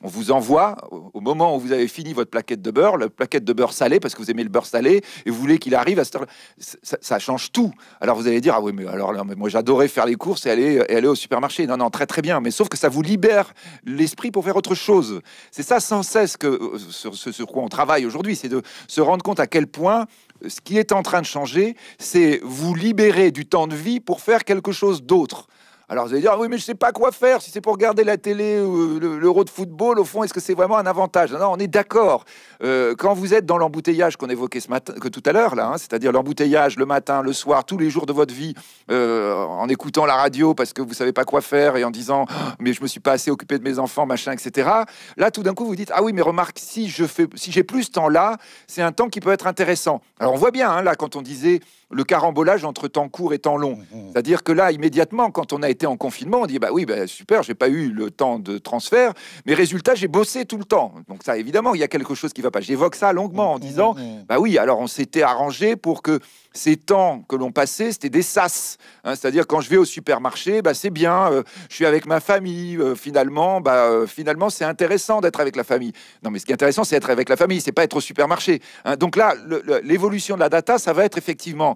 On vous envoie, au moment où vous avez fini votre plaquette de beurre, la plaquette de beurre salé, parce que vous aimez le beurre salé, et vous voulez qu'il arrive à cette ça, ça, change tout. Alors vous allez dire, ah oui, mais alors moi j'adorais faire les courses et aller, et aller au supermarché. Non, non, très très bien, mais sauf que ça vous libère l'esprit pour faire autre chose. C'est ça sans cesse que, euh, sur, sur quoi on travaille aujourd'hui, c'est de se rendre compte à quel point euh, ce qui est en train de changer, c'est vous libérer du temps de vie pour faire quelque chose d'autre. Alors vous allez dire, ah oui, mais je ne sais pas quoi faire, si c'est pour regarder la télé ou euh, l'euro de football, au fond, est-ce que c'est vraiment un avantage Non, on est d'accord. Euh, quand vous êtes dans l'embouteillage qu'on évoquait ce matin, que tout à l'heure, là, hein, c'est-à-dire l'embouteillage le matin, le soir, tous les jours de votre vie, euh, en écoutant la radio parce que vous ne savez pas quoi faire et en disant, oh, mais je ne me suis pas assez occupé de mes enfants, machin, etc. Là, tout d'un coup, vous dites, ah oui, mais remarque, si je si j'ai plus ce temps-là, c'est un temps qui peut être intéressant. Alors on voit bien, hein, là, quand on disait, le carambolage entre temps court et temps long. Mmh, mmh. C'est-à-dire que là, immédiatement, quand on a été en confinement, on dit bah oui, bah, super, j'ai pas eu le temps de transfert, mais résultat, j'ai bossé tout le temps. Donc ça, évidemment, il y a quelque chose qui va pas. J'évoque ça longuement en mmh, disant bah oui, alors on s'était arrangé pour que ces temps que l'on passait, c'était des sas. Hein. C'est-à-dire quand je vais au supermarché, bah, c'est bien, euh, je suis avec ma famille. Euh, finalement, bah, euh, finalement, c'est intéressant d'être avec la famille. Non, mais ce qui est intéressant, c'est être avec la famille, c'est pas être au supermarché. Hein. Donc là, l'évolution de la data, ça va être effectivement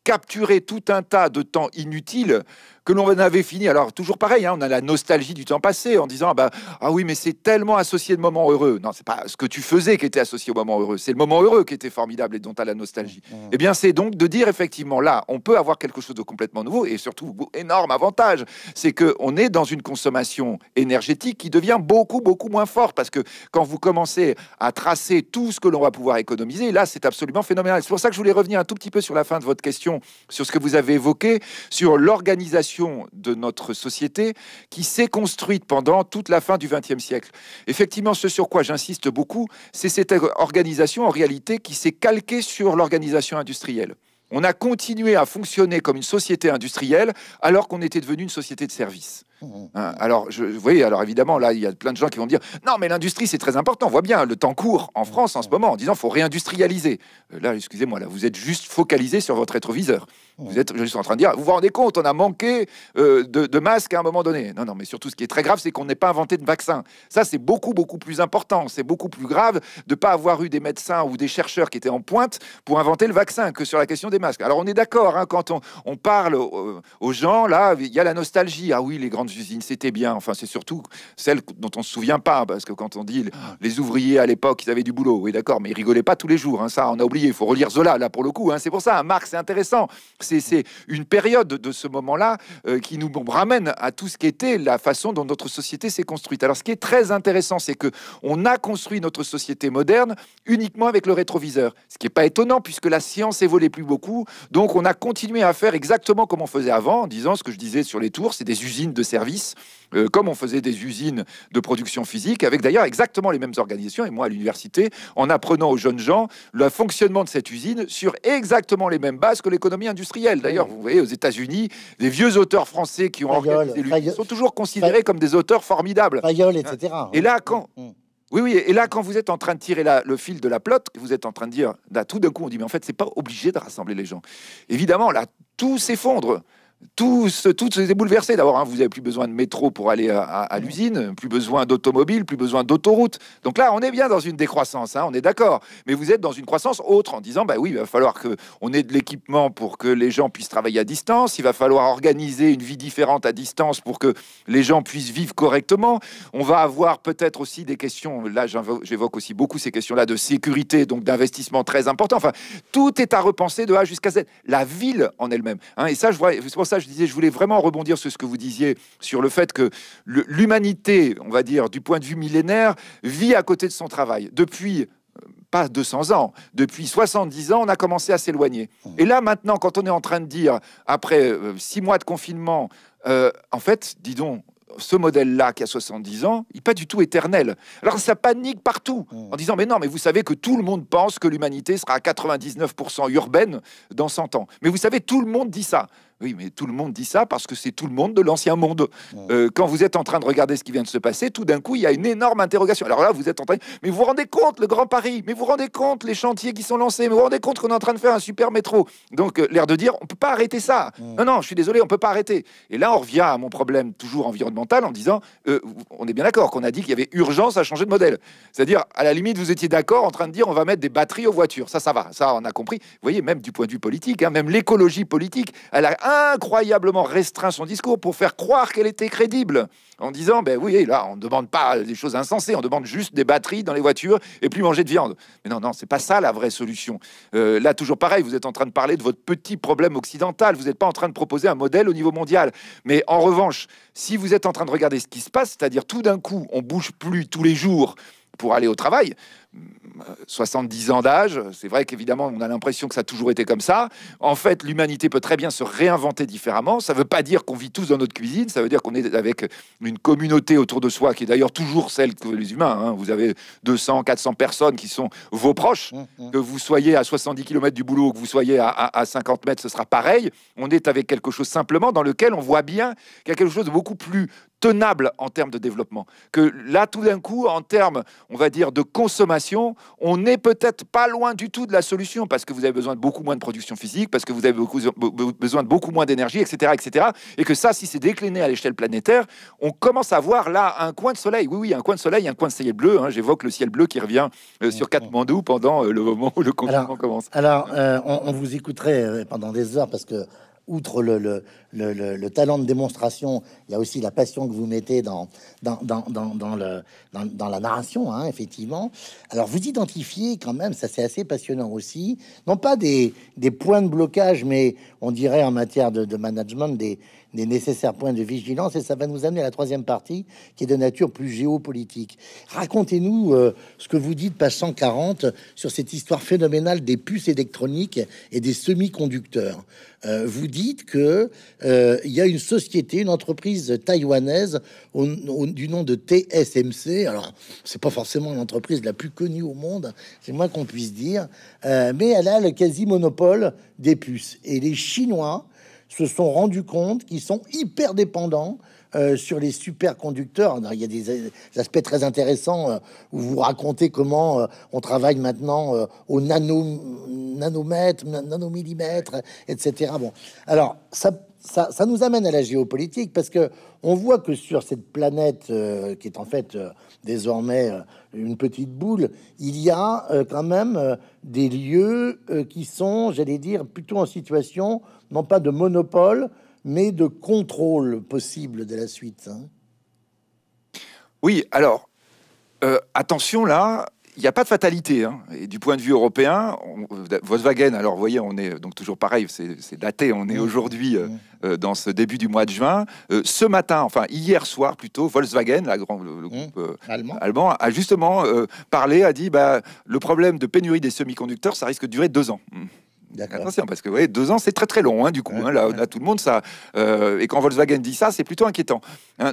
capturer tout un tas de temps inutile que l'on avait fini. Alors, toujours pareil, hein, on a la nostalgie du temps passé en disant ah, bah, ah oui, mais c'est tellement associé de moment heureux. Non, c'est pas ce que tu faisais qui était associé au moment heureux, c'est le moment heureux qui était formidable et dont tu as la nostalgie. Mmh, mmh. Eh bien, c'est donc de dire effectivement là, on peut avoir quelque chose de complètement nouveau et surtout énorme avantage, c'est qu'on est dans une consommation énergétique qui devient beaucoup, beaucoup moins forte parce que quand vous commencez à tracer tout ce que l'on va pouvoir économiser, là, c'est absolument phénoménal. C'est pour ça que je voulais revenir un tout petit peu sur la fin de votre question sur ce que vous avez évoqué, sur l'organisation de notre société qui s'est construite pendant toute la fin du XXe siècle. Effectivement, ce sur quoi j'insiste beaucoup, c'est cette organisation en réalité qui s'est calquée sur l'organisation industrielle. On a continué à fonctionner comme une société industrielle alors qu'on était devenu une société de services. Hein, alors, je, vous voyez, alors évidemment, là, il y a plein de gens qui vont dire non, mais l'industrie, c'est très important. On voit bien le temps court en France en ce moment en disant faut réindustrialiser. Euh, là, excusez-moi, là, vous êtes juste focalisé sur votre rétroviseur. Vous êtes juste en train de dire vous vous rendez compte, on a manqué euh, de, masques à un moment donné. Non, non, mais surtout, ce qui est très grave, c'est qu'on n'ait pas inventé de vaccin. Ça, c'est beaucoup, beaucoup plus important. C'est beaucoup plus grave de ne pas avoir eu des médecins ou des chercheurs qui étaient en pointe pour inventer le vaccin que sur la question des masques. Alors, on est d'accord, hein, quand on, parle euh, aux, gens, là, il y a la nostalgie. Ah oui, les grandes usines, c'était bien. Enfin, c'est surtout celles dont on se souvient pas, parce que quand on dit les ouvriers à l'époque, ils avaient du boulot, oui, d'accord, mais ils rigolaient pas tous les jours. Hein, ça, on a oublié. Il faut relire Zola là pour le coup. Hein, c'est pour ça, hein, Marx, c'est intéressant. C'est une période de ce moment-là euh, qui nous ramène à tout ce qui était la façon dont notre société s'est construite. Alors, ce qui est très intéressant, c'est que on a construit notre société moderne uniquement avec le rétroviseur, ce qui est pas étonnant puisque la science évoluait plus beaucoup. Donc, on a continué à faire exactement comme on faisait avant, en disant ce que je disais sur les tours, c'est des usines de service euh, comme on faisait des usines de production physique, avec d'ailleurs exactement les mêmes organisations. Et moi, à l'université, en apprenant aux jeunes gens le fonctionnement de cette usine sur exactement les mêmes bases que l'économie industrielle. D'ailleurs, mmh. vous voyez, aux États-Unis, des vieux auteurs français qui ont Fayol, organisé sont toujours considérés comme des auteurs formidables. Hein. Hein. Et là, quand... Mmh, mmh. Oui, oui. Et là, quand vous êtes en train de tirer le fil de la plotte, vous êtes en train de dire, tout d'un coup, on dit, mais en fait, c'est pas obligé de rassembler les gens. Évidemment, là, tout s'effondre tout se, tout s'est bouleversé. D'abord, hein, vous n'avez plus besoin de métro pour aller à, l'usine, plus besoin d'automobile, plus besoin d'autoroute. Donc là, on est bien dans une décroissance, hein, on est d'accord. Mais vous êtes dans une croissance autre en disant, bah oui, il va falloir qu'on ait de l'équipement pour que les gens puissent travailler à distance, il va falloir organiser une vie différente à distance pour que les gens puissent vivre correctement. On va avoir peut-être aussi des questions, là j'évoque aussi beaucoup ces questions-là de sécurité, donc d'investissement très important. Enfin, tout est à repenser de A jusqu'à Z. La ville en elle-même. Hein, et ça, je vois, je pense je disais, je voulais vraiment rebondir sur ce que vous disiez, sur le fait que l'humanité, on va dire, du point de vue millénaire, vit à côté de son travail. Depuis euh, pas 200 ans. Depuis 70 ans, on a commencé à s'éloigner. Mmh. Et là, maintenant, quand on est en train de dire, après euh, six mois de confinement, euh, en fait, dis donc, ce modèle-là qui a 70 ans, il n'est pas du tout éternel. Alors ça panique partout mmh. en disant mais non, mais vous savez que tout le monde pense que l'humanité sera à 99% urbaine dans 100 ans. Mais vous savez, tout le monde dit ça. Oui, mais tout le monde dit ça parce que c'est tout le monde de l'ancien monde. Euh, quand vous êtes en train de regarder ce qui vient de se passer, tout d'un coup, il y a une énorme interrogation. Alors là, vous êtes en train. Mais vous vous rendez compte, le Grand Paris Mais vous vous rendez compte, les chantiers qui sont lancés Mais vous vous rendez compte qu'on est en train de faire un super métro Donc, euh, l'air de dire, on ne peut pas arrêter ça. Non, non, je suis désolé, on ne peut pas arrêter. Et là, on revient à mon problème toujours environnemental en disant, euh, on est bien d'accord qu'on a dit qu'il y avait urgence à changer de modèle. C'est-à-dire, à la limite, vous étiez d'accord en train de dire, on va mettre des batteries aux voitures. Ça, ça va. Ça, on a compris. Vous voyez, même du point de vue politique, hein, même l'écologie politique, elle a incroyablement restreint son discours pour faire croire qu'elle était crédible, en disant, ben oui, là, on ne demande pas des choses insensées, on demande juste des batteries dans les voitures et plus manger de viande. Mais non, non, c'est pas ça la vraie solution. Euh, là, toujours pareil, vous êtes en train de parler de votre petit problème occidental, vous n'êtes pas en train de proposer un modèle au niveau mondial. Mais en revanche, si vous êtes en train de regarder ce qui se passe, c'est-à-dire tout d'un coup, on bouge plus tous les jours pour aller au travail, 70 ans d'âge. C'est vrai qu'évidemment, on a l'impression que ça a toujours été comme ça. En fait, l'humanité peut très bien se réinventer différemment. Ça ne veut pas dire qu'on vit tous dans notre cuisine. Ça veut dire qu'on est avec une communauté autour de soi qui est d'ailleurs toujours celle que les humains. Hein. Vous avez 200, 400 personnes qui sont vos proches. Hum, hum. Que vous soyez à 70 km du boulot ou que vous soyez à, à 50 mètres, ce sera pareil. On est avec quelque chose simplement dans lequel on voit bien qu'il y a quelque chose de beaucoup plus tenable en termes de développement. Que là, tout d'un coup, en termes, on va dire, de consommation, on n'est peut-être pas loin du tout de la solution parce que vous avez besoin de beaucoup moins de production physique, parce que vous avez besoin de beaucoup moins d'énergie, etc., etc. Et que ça, si c'est décliné à l'échelle planétaire, on commence à voir là un coin de soleil. Oui, oui, un coin de soleil, un coin de ciel bleu. Hein. J'évoque le ciel bleu qui revient euh, sur Katmandou pendant euh, le moment où le confinement commence. Alors, euh, on, vous écouterait pendant des heures parce que outre le, le, talent de démonstration, il y a aussi la passion que vous mettez dans, dans, le, dans, la narration, hein, effectivement. Alors, vous identifiez quand même, ça c'est assez passionnant aussi, non pas des, points de blocage, mais on dirait en matière de, de management des, des nécessaires points de vigilance. Et ça va nous amener à la troisième partie, qui est de nature plus géopolitique. Racontez-nous euh, ce que vous dites, page 140, sur cette histoire phénoménale des puces électroniques et des semi-conducteurs. Euh, vous dites que euh, il y a une société, une entreprise taïwanaise du nom de TSMC. Alors, c'est pas forcément l'entreprise la plus connue au monde, c'est moins qu'on puisse dire, mais elle a le quasi-monopole des puces. Et les Chinois se sont rendus compte qu'ils sont hyper dépendants euh, sur les superconducteurs. il y a des, aspects très intéressants euh, où vous racontez comment euh, on travaille maintenant au nano, nanomètre, nanomillimètre, etc. Bon, alors ça ça, ça, nous amène à la géopolitique parce que on voit que sur cette planète euh, qui est en fait euh, désormais euh, une petite boule, il y a quand même des lieux qui sont, j'allais dire, plutôt en situation non pas de monopole mais de contrôle possible de la suite. Hein. Oui, alors attention là, n'y a pas de fatalité. Hein. Et du point de vue européen, Volkswagen, alors vous voyez, on est donc toujours pareil, c'est daté, on est aujourd'hui euh, euh, dans ce début du mois de juin. Euh, ce matin, enfin hier soir plutôt, Volkswagen, la grande le, groupe allemand. a justement parlé, a dit bah, le problème de pénurie des semi-conducteurs, ça risque de durer deux ans. Hum. Attention, parce que voyez, deux ans, c'est très très long, hein, du coup. Hein, là, on a tout le monde, ça. et quand Volkswagen dit ça, c'est plutôt inquiétant.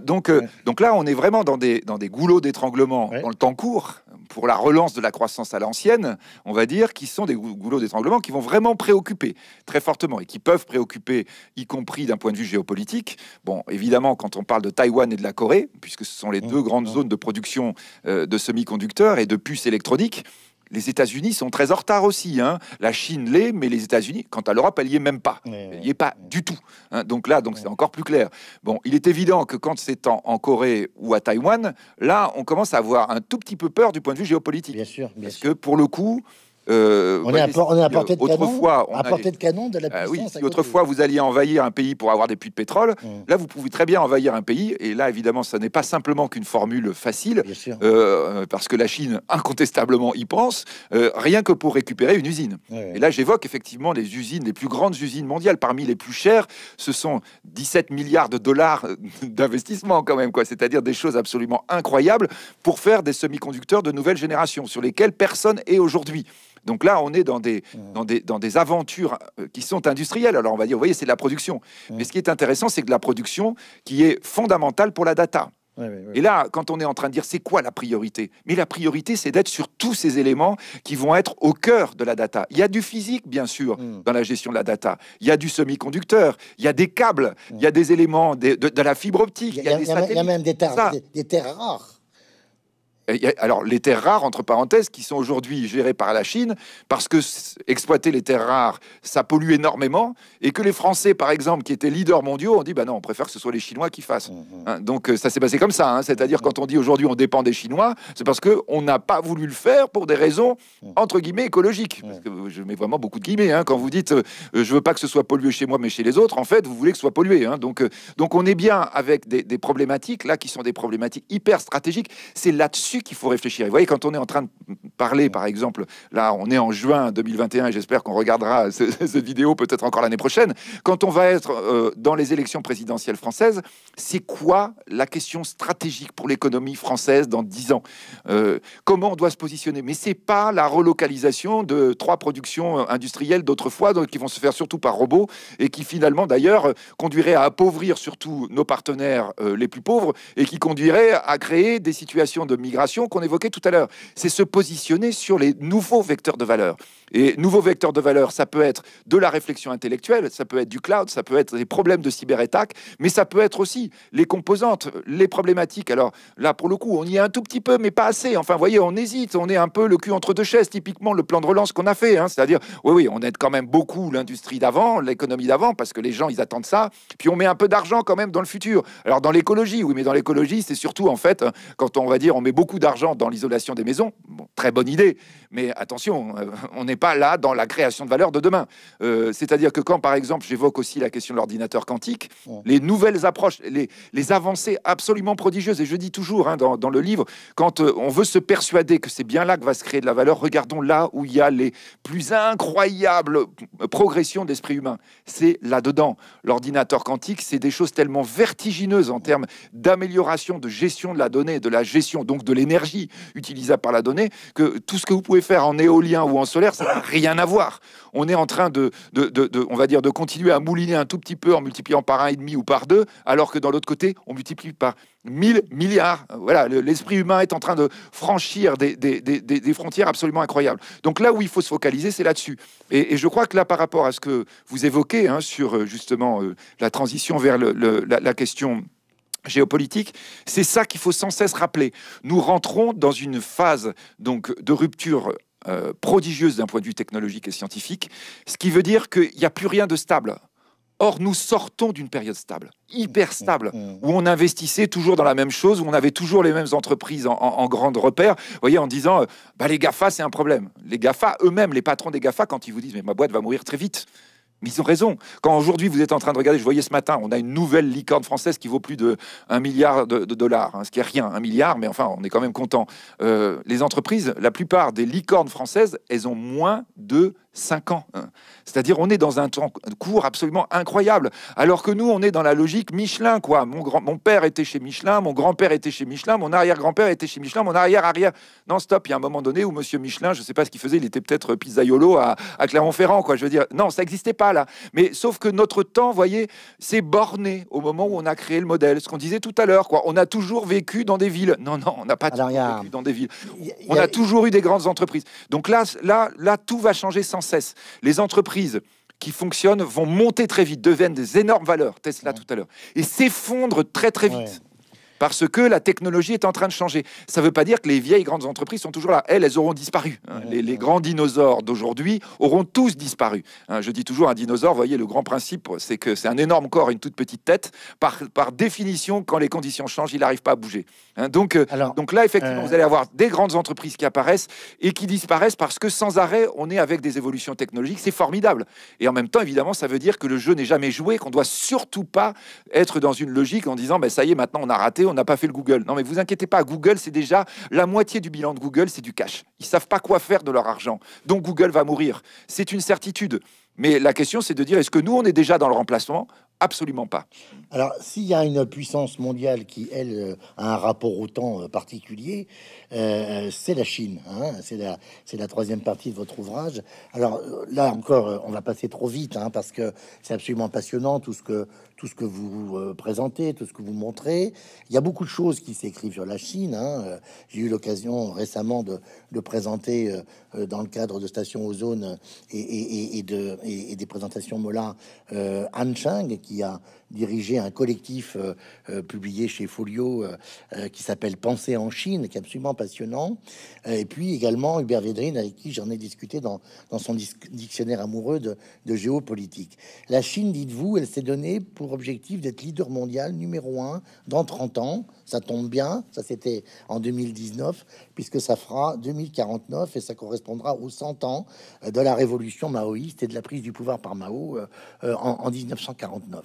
donc, donc là, on est vraiment dans des, dans des goulots d'étranglement dans le temps court pour la relance de la croissance à l'ancienne, on va dire, qui sont des goulots d'étranglement qui vont vraiment préoccuper très fortement et qui peuvent préoccuper, y compris d'un point de vue géopolitique. Bon, évidemment, quand on parle de Taïwan et de la Corée, puisque ce sont les mmh, deux grandes mmh. zones de production euh, de semi-conducteurs et de puces électroniques, les États-Unis sont très en retard aussi. Hein. La Chine l'est, mais les États-Unis, quant à l'Europe, elle n'y est même pas. Elle n'y est pas du tout. Hein. Donc là, donc c'est encore plus clair. Bon, il est évident que quand c'est en, en, Corée ou à Taïwan, là, on commence à avoir un tout petit peu peur du point de vue géopolitique. Bien sûr. Bien parce que pour le coup, euh, on, est à, portée de autrefois, canon. la ah autrefois vous alliez envahir un pays pour avoir des puits de pétrole, mmh. là vous pouvez très bien envahir un pays. Et là, évidemment, ça n'est pas simplement qu'une formule facile, euh, parce que la Chine, incontestablement, y pense, euh, rien que pour récupérer une usine. Et là, j'évoque effectivement les usines, les plus grandes usines mondiales, parmi les plus chères. Ce sont 17 milliards de dollars d'investissement, quand même, quoi. C'est-à-dire des choses absolument incroyables pour faire des semi-conducteurs de nouvelle génération sur lesquels personne est aujourd'hui. Donc là, on est dans des, mmh. dans des, aventures euh, qui sont industrielles. Alors on va dire, vous voyez, c'est de la production. Mmh. Mais ce qui est intéressant, c'est que la production qui est fondamentale pour la data. Et là, quand on est en train de dire c'est quoi la priorité Mais la priorité, c'est d'être sur tous ces éléments qui vont être au cœur de la data. Il y a du physique, bien sûr, mmh. dans la gestion de la data. Il y a du semi-conducteur, il y a des câbles, il y a des éléments de, la fibre optique, il y a, même des terres rares. Euh, alors les terres rares, entre parenthèses, qui sont aujourd'hui gérées par la Chine, parce que exploiter les terres rares, ça pollue énormément, et que les Français, par exemple, qui étaient leaders mondiaux, ont dit, bah non, on préfère que ce soit les Chinois qui fassent. Mmh, mmh. Hein, donc euh, ça s'est passé comme ça, hein. c'est-à-dire quand on dit aujourd'hui on dépend des Chinois, c'est parce qu'on n'a pas voulu le faire pour des raisons, mmh. entre guillemets, écologiques. Parce que euh, je mets vraiment beaucoup de guillemets, hein, quand vous dites, je veux pas que ce soit pollué chez moi, mais chez les autres, en fait, vous voulez que ce soit pollué. donc, donc on est bien avec des, des problématiques, là, qui sont des problématiques hyper stratégiques. C'est là-dessus qu'il faut réfléchir. Et vous voyez, quand on est en train de parler, par exemple, là, on est en juin 2021, j'espère qu'on regardera cette vidéo peut-être encore l'année prochaine, quand on va être euh, dans les élections présidentielles françaises, c'est quoi la question stratégique pour l'économie française dans dix ans euh, Comment on doit se positionner Mais c'est pas la relocalisation de trois productions industrielles d'autrefois, qui vont se faire surtout par robots, et qui finalement, d'ailleurs, conduirait à appauvrir surtout nos partenaires euh, les plus pauvres, et qui conduirait à créer des situations de migration qu'on évoquait tout à l'heure. C'est se positionner sur les nouveaux vecteurs de valeur. Et nouveaux vecteurs de valeur, ça peut être de la réflexion intellectuelle, ça peut être du cloud, ça peut être des problèmes de cyberattaque, mais ça peut être aussi les composantes, les problématiques. Alors là, pour le coup, on y est un tout petit peu, mais pas assez. Enfin, vous voyez, on hésite, on est un peu le cul entre deux chaises, typiquement le plan de relance qu'on a fait. Hein. C'est-à-dire, oui, oui, on aide quand même beaucoup l'industrie d'avant, l'économie d'avant, parce que les gens, ils attendent ça. Puis on met un peu d'argent quand même dans le futur. Alors dans l'écologie, oui, mais dans l'écologie, c'est surtout en fait, quand on va dire, on met beaucoup d'argent dans l'isolation des maisons, très bonne idée, mais attention, euh, on n'est pas là dans la création de valeur de demain. Euh, c'est-à-dire que quand, par exemple, j'évoque aussi la question de l'ordinateur quantique, les nouvelles approches, les, les, avancées absolument prodigieuses, et je dis toujours hein, dans, dans, le livre, quand euh, on veut se persuader que c'est bien là que va se créer de la valeur, regardons là où il y a les plus incroyables progressions d'esprit humain. C'est là-dedans. L'ordinateur quantique, c'est des choses tellement vertigineuses en termes d'amélioration, de gestion de la donnée, de la gestion, donc de l'énergie l'énergie utilisable par la donnée, que tout ce que vous pouvez faire en éolien ou en solaire, ça n'a rien à voir. On est en train de, de, de, on va dire, de continuer à mouliner un tout petit peu en multipliant par un et demi ou par deux, alors que dans l'autre côté, on multiplie par 1000 milliards. Voilà, l'esprit humain est en train de franchir des, des, des, des, frontières absolument incroyables. Donc là où il faut se focaliser, c'est là-dessus. Et, je crois que là, par rapport à ce que vous évoquez hein, sur euh, justement euh, la transition vers la, la, question géopolitique, c'est ça qu'il faut sans cesse rappeler. Nous rentrons dans une phase donc de rupture euh, prodigieuse d'un point de vue technologique et scientifique, ce qui veut dire qu'il n'y a plus rien de stable. Or, nous sortons d'une période stable, hyper stable, mm, mm. où on investissait toujours dans la même chose, où on avait toujours les mêmes entreprises en, en, grande repère, voyez, en disant, euh, bah, les GAFA, c'est un problème. Les GAFA, eux-mêmes, les patrons des GAFA, quand ils vous disent, mais ma boîte va mourir très vite, mais ils ont raison. Quand aujourd'hui vous êtes en train de regarder, je voyais ce matin, on a une nouvelle licorne française qui vaut plus de 1 milliard de, dollars, hein, ce qui est rien, un milliard, mais enfin on est quand même content. Euh, les entreprises, la plupart des licornes françaises, elles ont moins de cinq ans. Hein. C'est-à-dire, on est dans un temps court absolument incroyable. Alors que nous, on est dans la logique Michelin, quoi. Mon, grand, mon père était chez Michelin, mon grand-père était chez Michelin, mon arrière-grand-père était chez Michelin, mon arrière-arrière. Non, stop, il y a un moment donné où monsieur Michelin, je sais pas ce qu'il faisait, il était peut-être pizzaïolo à, Clermont-Ferrand, quoi. Je veux dire, non, ça n'existait pas, là. Mais sauf que notre temps, voyez, c'est borné au moment où on a créé le modèle. Ce qu'on disait tout à l'heure, quoi. On a toujours vécu dans des villes. Non, non, on n'a pas toujours vécu dans des villes. On a, toujours eu des grandes entreprises. Donc là, là, là tout va changer sans les entreprises qui fonctionnent vont monter très vite, deviennent des énormes valeurs, Tesla tout à l'heure, et s'effondrent très très vite parce que la technologie est en train de changer. Ça ne veut pas dire que les vieilles grandes entreprises sont toujours là. Elles, elles auront disparu. Hein. Les, grands dinosaures d'aujourd'hui auront tous disparu. Hein. Je dis toujours un dinosaure, vous voyez, le grand principe, c'est que c'est un énorme corps une toute petite tête. Par, définition, quand les conditions changent, il n'arrive pas à bouger. Hein. Donc, euh, donc là, effectivement, euh, vous allez avoir des grandes entreprises qui apparaissent et qui disparaissent parce que sans arrêt, on est avec des évolutions technologiques. C'est formidable. Et en même temps, évidemment, ça veut dire que le jeu n'est jamais joué, qu'on doit surtout pas être dans une logique en disant, ben, ça y est, maintenant on a raté, on n'a pas fait le Google. Non, mais vous inquiétez pas, Google, c'est déjà la moitié du bilan de Google, c'est du cash. Ils savent pas quoi faire de leur argent. Donc Google va mourir. C'est une certitude. Mais la question, c'est de dire est-ce que nous, on est déjà dans le remplacement Absolument pas. Alors, s'il y a une puissance mondiale qui, elle, euh, a un rapport au temps euh, particulier, euh, c'est la Chine. Hein. c'est la, troisième partie de votre ouvrage. Alors, là encore, on va passer trop vite hein, parce que c'est absolument passionnant tout ce que tout ce que vous présentez, tout ce que vous montrez. Il y a beaucoup de choses qui s'écrivent sur la Chine. Hein. J'ai eu l'occasion récemment de, de, présenter dans le cadre de Station Ozone et, et, de, et des présentations Mola euh, qui a dirigé un collectif euh, euh, publié chez Folio euh, qui s'appelle Penser en Chine, qui est absolument passionnant. Et puis également Hubert Védrine, avec qui j'en ai discuté dans, dans son dictionnaire amoureux de, géopolitique. La Chine, dites-vous, elle s'est donnée pour objectif d'être leader mondial numéro un dans 30 ans. Ça tombe bien, ça c'était en 2019, puisque ça fera 2049 et ça correspondra aux 100 ans de la révolution maoïste et de la prise du pouvoir par Mao en 1949.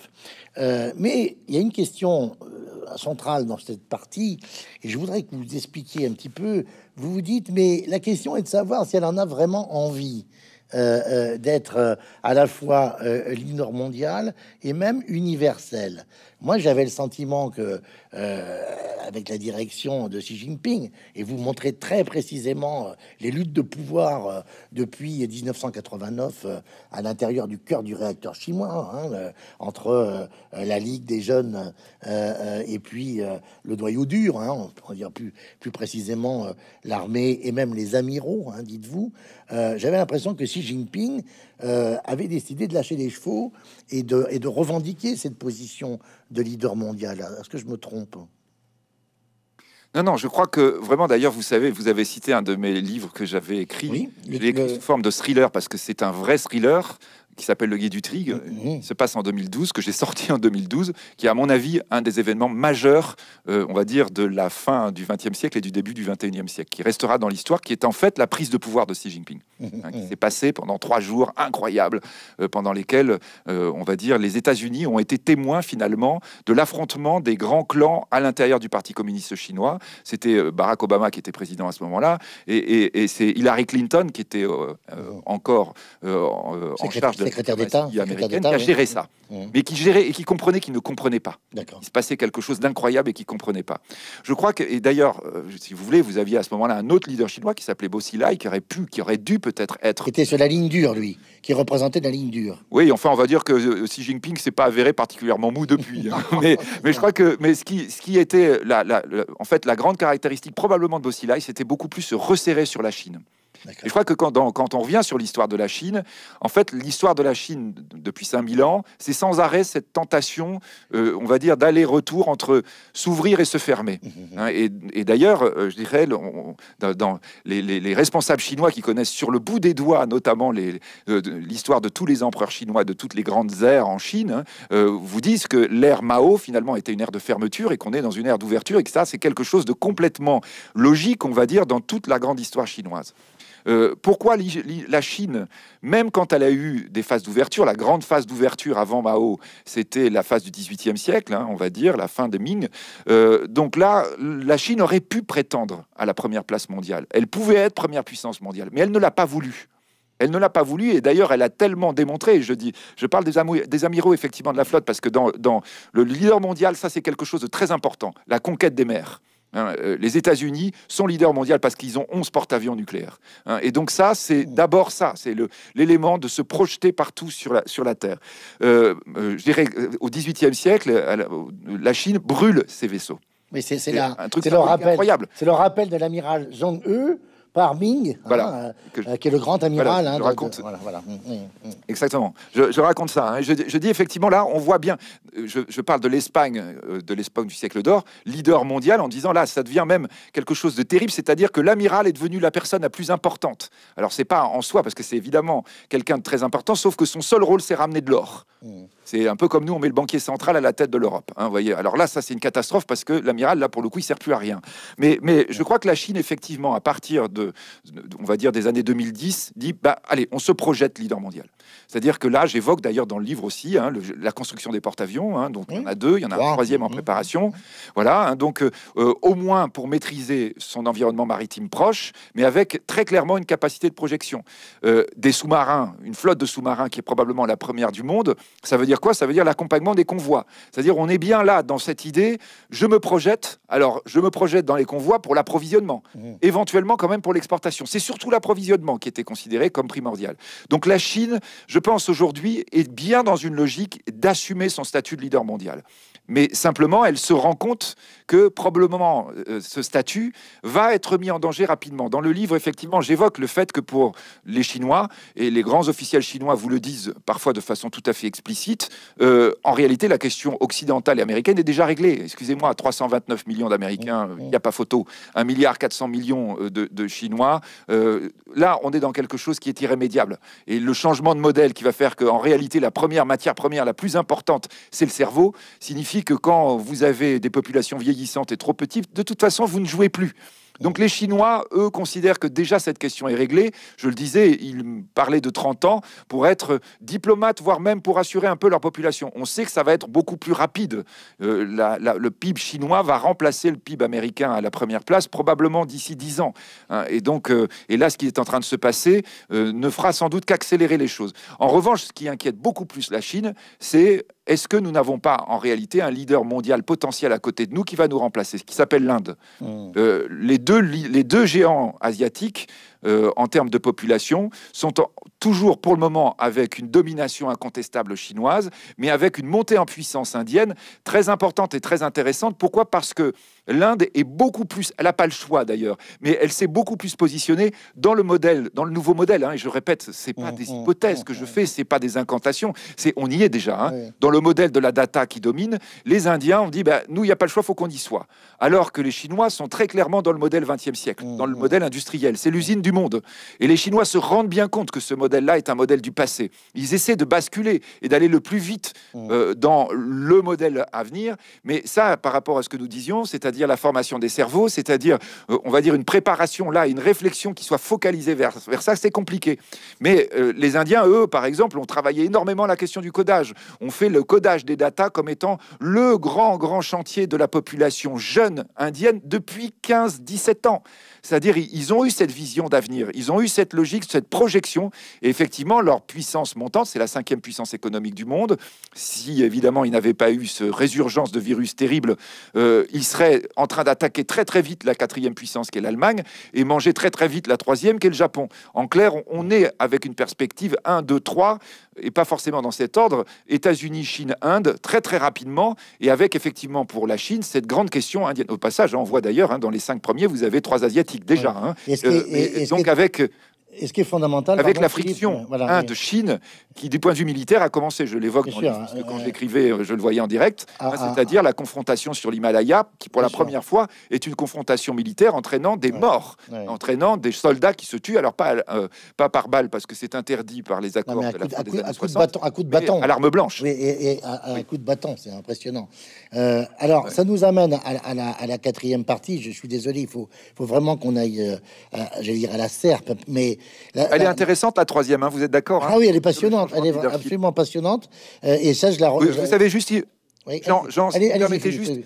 Euh, mais il y a une question euh, centrale dans cette partie, et je voudrais que vous expliquiez un petit peu. Vous vous dites, mais la question est de savoir si elle en a vraiment envie. Euh, d'être à la fois l'île mondiale et même universelle. Moi, j'avais le sentiment que, euh, avec la direction de Xi Jinping, et vous montrez très précisément euh, les luttes de pouvoir euh, depuis 1989 à l'intérieur du cœur du réacteur chinois, hein, entre la Ligue des jeunes et puis le doyau dur, hein, on peut dire plus, plus précisément l'armée et même les amiraux, hein, dites-vous. J'avais l'impression que Xi Jinping euh, avait décidé de lâcher les chevaux et de, revendiquer cette position de leader mondial. Est-ce que je me trompe non, non, je crois que vraiment, d'ailleurs, vous savez, vous avez cité un de mes livres que j'avais écrit, oui, est écrit forme de thriller, parce que c'est un vrai thriller qui s'appelle Le Guide du Trig, mm-hmm. euh, se passe en 2012, que j'ai sorti en 2012, qui est à mon avis un des événements majeurs, euh, on va dire, de la fin du XXe siècle et du début du XXIe siècle, qui restera dans l'histoire, qui est en fait la prise de pouvoir de Xi Jinping, mm-hmm. hein, qui s'est passé pendant trois jours incroyables, euh, pendant lesquels, on va dire, les États-Unis ont été témoins finalement de l'affrontement des grands clans à l'intérieur du Parti communiste chinois. C'était Barack Obama qui était président à ce moment-là, et, c'est Hillary Clinton qui était encore en, en charge de secrétaire d'État américaine qui a géré ça, mmh. mais qui gérait et qui comprenait qu'il ne comprenait pas. Il se passait quelque chose d'incroyable et qui comprenait pas. Je crois que, et d'ailleurs, euh, si vous voulez, vous aviez à ce moment-là un autre leader chinois qui s'appelait Bo qui aurait pu, qui aurait dû peut-être être. était sur la ligne dure, lui, qui représentait la ligne dure. Oui, enfin, on va dire que si euh, Xi Jinping s'est pas avéré particulièrement mou depuis. Hein. mais, je crois que, mais ce qui, ce qui était, la, en fait, la grande caractéristique probablement de Bo c'était beaucoup plus se resserrer sur la Chine je crois que quand, on revient sur l'histoire de la Chine, en fait, l'histoire de la Chine depuis 5000 ans, c'est sans arrêt cette tentation, euh, on va dire, d'aller-retour entre s'ouvrir et se fermer. Mmh, mmh, mmh. Hein, et, d'ailleurs, euh, je dirais, dans, les, responsables chinois qui connaissent sur le bout des doigts, notamment euh, l'histoire de, tous les empereurs chinois, de toutes les grandes ères en Chine, hein, vous disent que l'ère Mao, finalement, était une ère de fermeture et qu'on est dans une ère d'ouverture et que ça, c'est quelque chose de complètement logique, on va dire, dans toute la grande histoire chinoise. Euh, pourquoi la Chine, même quand elle a eu des phases d'ouverture, la grande phase d'ouverture avant Mao, c'était la phase du 18e siècle, hein, on va dire, la fin des Ming. Euh, donc là, la Chine aurait pu prétendre à la première place mondiale. Elle pouvait être première puissance mondiale, mais elle ne l'a pas voulu. Elle ne l'a pas voulu et d'ailleurs elle a tellement démontré, je dis, je parle des, amiraux effectivement de la flotte parce que dans le leader mondial, ça c'est quelque chose de très important, la conquête des mers. Hein, euh, les États-Unis sont leaders mondial parce qu'ils ont 11 porte-avions nucléaires. Hein, et donc ça, c'est d'abord ça, c'est l'élément de se projeter partout sur la, Terre. Euh, euh, je dirais, au XVIIIe siècle, la, Chine brûle ses vaisseaux. Mais c'est le rappel. C'est le rappel de l'amiral Zhong E par hein, voilà. Euh, euh, qui est le grand amiral. raconte. Exactement. Je, raconte ça. Hein. Je, dis effectivement là, on voit bien. Je, parle de l'Espagne, euh, de l'Espagne du siècle d'or, leader mondial, en disant là, ça devient même quelque chose de terrible. C'est-à-dire que l'amiral est devenu la personne la plus importante. Alors c'est pas en soi parce que c'est évidemment quelqu'un de très important, sauf que son seul rôle, c'est ramener de l'or. Mm. C'est un peu comme nous, on met le banquier central à la tête de l'Europe. Hein, voyez. Alors là, ça c'est une catastrophe parce que l'amiral, là pour le coup, il sert plus à rien. Mais, mais je crois que la Chine, effectivement, à partir de on va dire, des années 2010, dit bah, allez, on se projette leader mondial. C'est-à-dire que là, j'évoque d'ailleurs dans le livre aussi hein, la construction des porte-avions, hein, dont en a deux, il y en a un troisième en préparation. Voilà, hein, donc euh, euh, au moins pour maîtriser son environnement maritime proche, mais avec très clairement une capacité de projection. Euh, des sous-marins, une flotte de sous-marins qui est probablement la première du monde, ça veut dire quoi Ça veut dire l'accompagnement des convois. C'est-à-dire, on est bien là dans cette idée, je me projette, alors je me projette dans les convois pour l'approvisionnement, mmh. éventuellement quand même pour l'exportation. C'est surtout l'approvisionnement qui était considéré comme primordial. Donc la Chine, je pense aujourd'hui, est bien dans une logique d'assumer son statut de leader mondial. Mais simplement, elle se rend compte que probablement euh, ce statut va être mis en danger rapidement. Dans le livre, effectivement, j'évoque le fait que pour les Chinois, et les grands officiels chinois vous le disent parfois de façon tout à fait explicite, euh, en réalité, la question occidentale et américaine est déjà réglée. Excusez-moi, 329 millions d'Américains, il n'y a pas photo, 1 milliard 400 millions euh, de, de Chinois euh, là, on est dans quelque chose qui est irrémédiable. Et le changement de modèle qui va faire qu'en réalité, la première matière première la plus importante, c'est le cerveau, signifie que quand vous avez des populations vieillissantes et trop petites, de toute façon, vous ne jouez plus. Donc les Chinois, eux, considèrent que déjà cette question est réglée. Je le disais, ils parlaient de 30 ans pour être diplomates, voire même pour assurer un peu leur population. On sait que ça va être beaucoup plus rapide. Euh, le PIB chinois va remplacer le PIB américain à la première place, probablement d'ici 10 ans. Hein. et donc, euh, là, ce qui est en train de se passer euh, ne fera sans doute qu'accélérer les choses. En revanche, ce qui inquiète beaucoup plus la Chine, c'est est-ce que nous n'avons pas en réalité un leader mondial potentiel à côté de nous qui va nous remplacer, ce qui s'appelle l'Inde hmm. euh, les deux géants asiatiques euh, en termes de population sont toujours pour le moment avec une domination incontestable chinoise, mais avec une montée en puissance indienne très importante et très intéressante. Pourquoi Parce que l'Inde est beaucoup plus, elle n'a pas le choix d'ailleurs, mais elle s'est beaucoup plus positionnée dans le modèle, dans le nouveau modèle. Hein. et je répète, c'est pas mm, des mm, hypothèses mm, que je fais, c'est pas des incantations, c'est on y est déjà. Hein. Dans le modèle de la data qui domine, les Indiens ont dit, bah, nous, il n'y a pas le choix, faut qu'on y soit. Alors que les Chinois sont très clairement dans le modèle 20e siècle, dans le modèle industriel. C'est l'usine du monde. Et les Chinois se rendent bien compte que ce modèle-là est un modèle du passé. Ils essaient de basculer et d'aller le plus vite mm. euh, dans le modèle à venir. Mais ça, par rapport à ce que nous disions, c'est-à-dire la formation des cerveaux, c'est-à-dire, euh, on va dire, une préparation là, une réflexion qui soit focalisée vers, vers ça, c'est compliqué. Mais euh, les Indiens, eux, par exemple, ont travaillé énormément la question du codage. On fait le codage des datas comme étant le grand, grand chantier de la population jeune indienne depuis 15-17 ans. C'est-à-dire, ils ont eu cette vision d'avenir ils ont eu cette logique, cette projection. Et effectivement, leur puissance montante, c'est la cinquième puissance économique du monde. Si évidemment, ils n'avaient pas eu ce résurgence de virus terrible, euh, ils seraient en train d'attaquer très très vite la quatrième puissance qui est l'Allemagne et manger très très vite la troisième qui est le Japon. En clair, on est avec une perspective 1, 2, 3 et pas forcément dans cet ordre, États-Unis, Chine, Inde, très très rapidement, et avec effectivement pour la Chine cette grande question indienne. Au passage, on voit d'ailleurs hein, dans les cinq premiers, vous avez trois Asiatiques déjà. Hein. Donc avec ce qui est fondamental. Avec la friction hein, de Chine, qui du point de vue militaire a commencé, je l'évoque parce que hein, quand je euh, l'écrivais, euh, je le voyais en direct, ah, hein, ah, c'est-à-dire ah. la confrontation sur l'Himalaya, qui pour la première fois est une confrontation militaire entraînant des morts, entraînant des soldats qui se tuent, alors pas, euh, pas par balle, parce que c'est interdit par les accords à de la fin à coup de bâton. À l'arme blanche. et, à, coups coup de bâton, c'est impressionnant. alors, ça nous amène à, la, quatrième partie. Je suis désolé, il faut, faut vraiment qu'on aille, je dire, à la serpe, mais elle est intéressante, la troisième, hein, vous êtes d'accord hein? Ah oui, elle est passionnante, elle est absolument passionnante. Euh, et ça, je la... Vous, vous savez, juste... Oui, Jean, Jean juste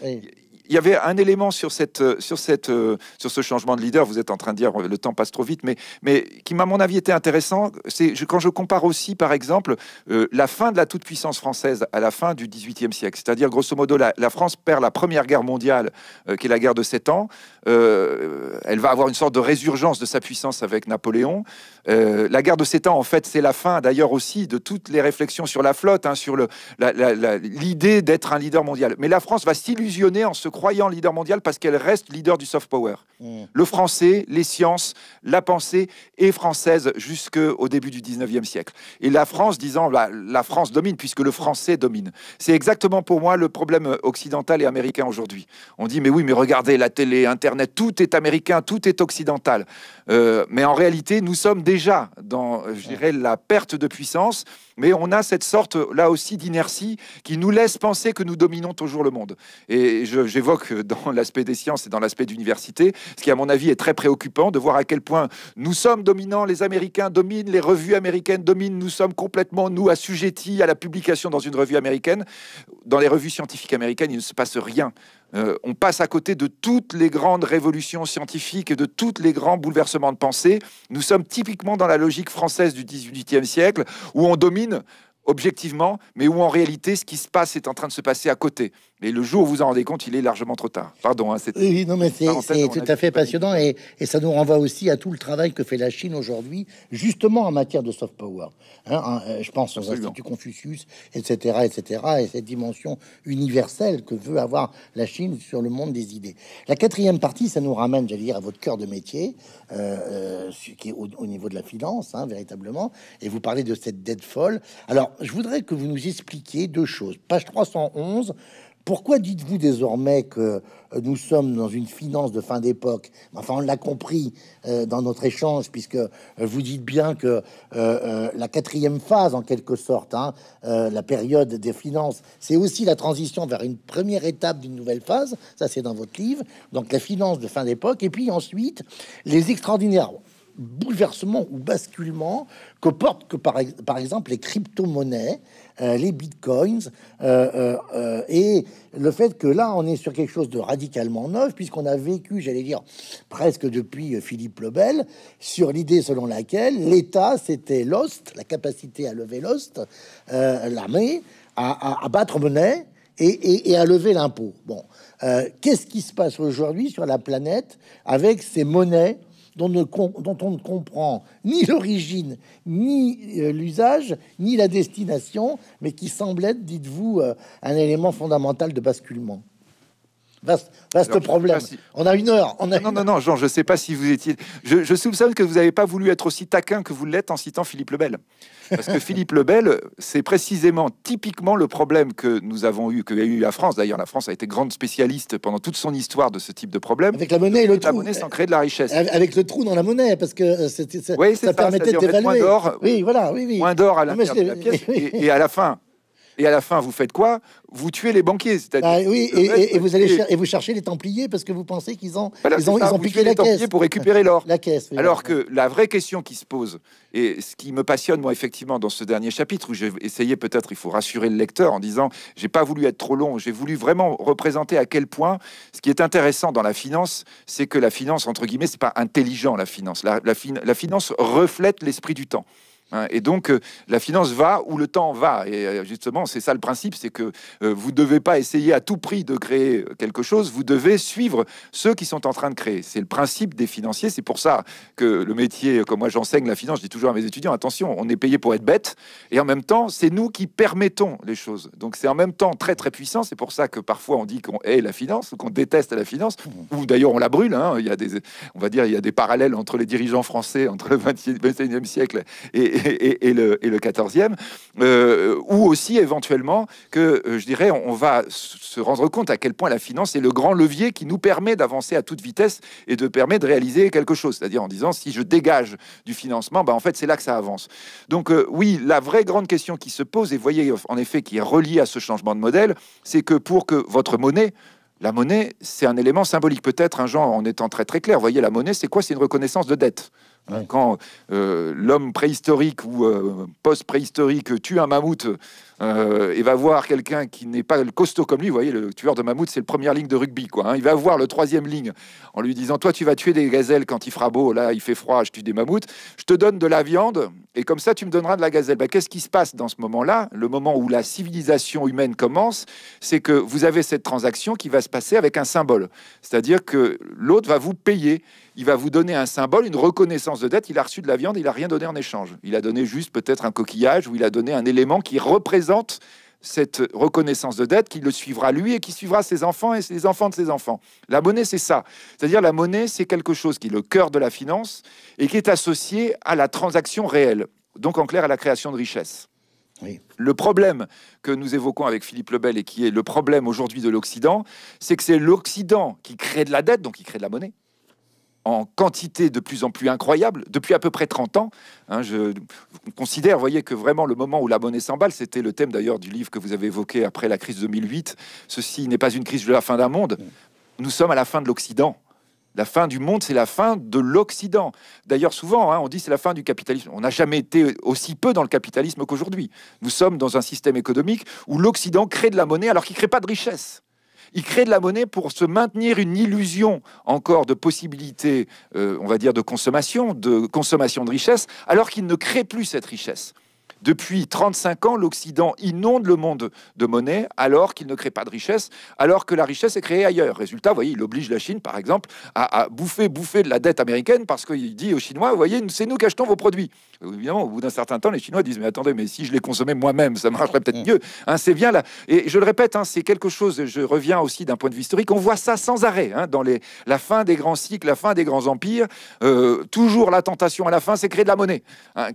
il y avait un élément sur, cette, euh, sur, cette, euh, sur ce changement de leader, vous êtes en train de dire euh, le temps passe trop vite, mais, mais qui, à mon avis, était intéressant, c'est quand je compare aussi, par exemple, la fin de la toute-puissance française à la fin du XVIIIe siècle. C'est-à-dire, grosso modo, la, France perd la Première Guerre mondiale, qui est la guerre de Sept ans. elle va avoir une sorte de résurgence de sa puissance avec Napoléon. Euh, la guerre de Sept Ans, en fait, c'est la fin, d'ailleurs aussi, de toutes les réflexions sur la flotte, hein, sur l'idée d'être un leader mondial. Mais la France va s'illusionner en se croyant leader mondial parce qu'elle reste leader du soft power. Hmm. Le français, les sciences, la pensée est française jusqu'au début du 19e siècle. Et la France, disant, bah, la France domine puisque le français domine. C'est exactement pour moi le problème occidental et américain aujourd'hui. On dit, mais oui, mais regardez la télé, Internet, tout est américain, tout est occidental. Euh, mais en réalité, nous sommes déjà dans, euh, je dirais, la perte de puissance, mais on a cette sorte, là aussi, d'inertie qui nous laisse penser que nous dominons toujours le monde. Et j'évoque dans l'aspect des sciences et dans l'aspect d'université, ce qui, à mon avis, est très préoccupant de voir à quel point nous sommes dominants, les Américains dominent, les revues américaines dominent, nous sommes complètement, nous, assujettis à la publication dans une revue américaine. Dans les revues scientifiques américaines, il ne se passe rien euh, on passe à côté de toutes les grandes révolutions scientifiques et de tous les grands bouleversements de pensée. Nous sommes typiquement dans la logique française du 18e siècle où on domine objectivement, mais où en réalité, ce qui se passe est en train de se passer à côté. Mais le jour où vous en rendez compte, il est largement trop tard. Pardon. Hein, c'est tout à fait passionnant et, ça nous renvoie aussi à tout le travail que fait la Chine aujourd'hui, justement en matière de soft power. Hein, euh, je pense aux instituts Confucius, etc., etc., et cette dimension universelle que veut avoir la Chine sur le monde des idées. La quatrième partie, ça nous ramène, j'allais dire, à votre cœur de métier, euh, euh qui est au, niveau de la finance, hein, véritablement. Et vous parlez de cette dette folle. Alors, je voudrais que vous nous expliquiez deux choses. Page 311, pourquoi dites-vous désormais que euh, nous sommes dans une finance de fin d'époque Enfin, on l'a compris euh, dans notre échange, puisque euh, vous dites bien que la quatrième phase, en quelque sorte, hein, la période des finances, c'est aussi la transition vers une première étape d'une nouvelle phase. Ça, c'est dans votre livre. Donc, la finance de fin d'époque. Et puis ensuite, les extraordinaires bouleversement ou basculement que portent que par, par exemple les crypto-monnaies, euh, les bitcoins, euh, euh, et le fait que là, on est sur quelque chose de radicalement neuf, puisqu'on a vécu, j'allais dire, presque depuis Philippe Lebel, sur l'idée selon laquelle l'État, c'était l'ost, la capacité à lever l'ost, l'armée, à, à, battre monnaie et, et à lever l'impôt. Bon. Qu'est-ce qui se passe aujourd'hui sur la planète avec ces monnaies dont, on ne comprend ni l'origine, ni euh, l'usage, ni la destination, mais qui semble être, dites-vous, euh, un élément fondamental de basculement. Vaste, problème. On a une heure. On non, non, non, Jean, je ne sais pas si vous étiez. Je, soupçonne que vous n'avez pas voulu être aussi taquin que vous l'êtes en citant Philippe Lebel. Parce que Philippe Lebel, c'est précisément, typiquement, le problème que nous avons eu, que a eu la France. D'ailleurs, la France a été grande spécialiste pendant toute son histoire de ce type de problème. Avec la monnaie et le trou. La monnaie sans créer de la richesse. Avec le trou dans la monnaie, parce que ça, euh, oui, ça, ça, permettait d'évaluer. Oui, voilà, oui, oui. Moins d'or à la pièce. et à la fin, et à la fin, vous faites quoi Vous tuez les banquiers. C'est-à-dire ah oui, et, vous allez et vous cherchez les Templiers parce que vous pensez qu'ils ont, ils ont, piqué la les caisse. pour récupérer l'or. La caisse. Alors que la vraie question qui se pose, et ce qui me passionne, moi, effectivement, dans ce dernier chapitre, où j'ai essayé peut-être, il faut rassurer le lecteur en disant j'ai pas voulu être trop long, j'ai voulu vraiment représenter à quel point ce qui est intéressant dans la finance, c'est que la finance, entre guillemets, c'est pas intelligent, la finance. La, la, la finance reflète l'esprit du temps. Hein, et donc, euh, la finance va où le temps va. Et euh, justement, c'est ça le principe, c'est que euh, vous devez pas essayer à tout prix de créer quelque chose, vous devez suivre ceux qui sont en train de créer. C'est le principe des financiers, c'est pour ça que le métier, comme moi j'enseigne la finance, je dis toujours à mes étudiants, attention, on est payé pour être bête, et en même temps, c'est nous qui permettons les choses. Donc c'est en même temps très très puissant, c'est pour ça que parfois on dit qu'on hait la finance, qu'on déteste la finance, ou d'ailleurs on la brûle, hein. il y a des, on va dire, il y a des parallèles entre les dirigeants français, entre le 20 21e siècle et et, le, et 14e, euh, ou aussi éventuellement que, euh, je dirais, on va se rendre compte à quel point la finance est le grand levier qui nous permet d'avancer à toute vitesse et de permet de réaliser quelque chose. C'est-à-dire en disant, si je dégage du financement, bah, en fait, c'est là que ça avance. Donc euh, oui, la vraie grande question qui se pose, et voyez en effet qui est reliée à ce changement de modèle, c'est que pour que votre monnaie la monnaie, c'est un élément symbolique. Peut-être, un genre en étant très très clair, voyez, la monnaie, c'est quoi C'est une reconnaissance de dette. Quand euh, l'homme préhistorique ou euh, post-préhistorique tue un mammouth euh, et va voir quelqu'un qui n'est pas costaud comme lui, vous voyez, le tueur de mammouth, c'est le première ligne de rugby, quoi. Hein. Il va voir le troisième ligne en lui disant Toi, tu vas tuer des gazelles quand il fera beau, là, il fait froid, je tue des mammouths, je te donne de la viande et comme ça, tu me donneras de la gazelle. Ben, qu'est-ce qui se passe dans ce moment-là Le moment où la civilisation humaine commence, c'est que vous avez cette transaction qui va se passer avec un symbole, c'est-à-dire que l'autre va vous payer il va vous donner un symbole, une reconnaissance de dette. Il a reçu de la viande, il n'a rien donné en échange. Il a donné juste peut-être un coquillage ou il a donné un élément qui représente cette reconnaissance de dette qui le suivra lui et qui suivra ses enfants et les enfants de ses enfants. La monnaie, c'est ça. C'est-à-dire la monnaie, c'est quelque chose qui est le cœur de la finance et qui est associé à la transaction réelle, donc en clair à la création de richesses. Le problème que nous évoquons avec Philippe Lebel et qui est le problème aujourd'hui de l'Occident, c'est que c'est l'Occident qui crée de la dette, donc qui crée de la monnaie, en quantité de plus en plus incroyable depuis à peu près 30 ans. Hein, je considère, voyez, que vraiment le moment où la monnaie s'emballe, c'était le thème d'ailleurs du livre que vous avez évoqué après la crise 2008. Ceci n'est pas une crise de la fin d'un monde. Nous sommes à la fin de l'Occident. La fin du monde, c'est la fin de l'Occident. D'ailleurs, souvent, hein, on dit c'est la fin du capitalisme. On n'a jamais été aussi peu dans le capitalisme qu'aujourd'hui. Nous sommes dans un système économique où l'Occident crée de la monnaie alors qu'il ne crée pas de richesse il crée de la monnaie pour se maintenir une illusion encore de possibilité, euh, on va dire, de consommation, de consommation de richesse, alors qu'il ne crée plus cette richesse. Depuis 35 ans, l'Occident inonde le monde de monnaie alors qu'il ne crée pas de richesse, alors que la richesse est créée ailleurs. Résultat, vous voyez, il oblige la Chine, par exemple, à, bouffer, bouffer de la dette américaine parce qu'il dit aux Chinois, vous voyez, c'est nous qui achetons vos produits. Euh, évidemment, au bout d'un certain temps, les Chinois disent, mais attendez, mais si je les consommais moi-même, ça marcherait peut-être mieux. Hein, c'est bien là. Et je le répète, hein, c'est quelque chose, je reviens aussi d'un point de vue historique, on voit ça sans arrêt hein, dans la fin des grands cycles, la fin des grands empires. Euh, toujours la tentation à la fin, c'est créer de la monnaie.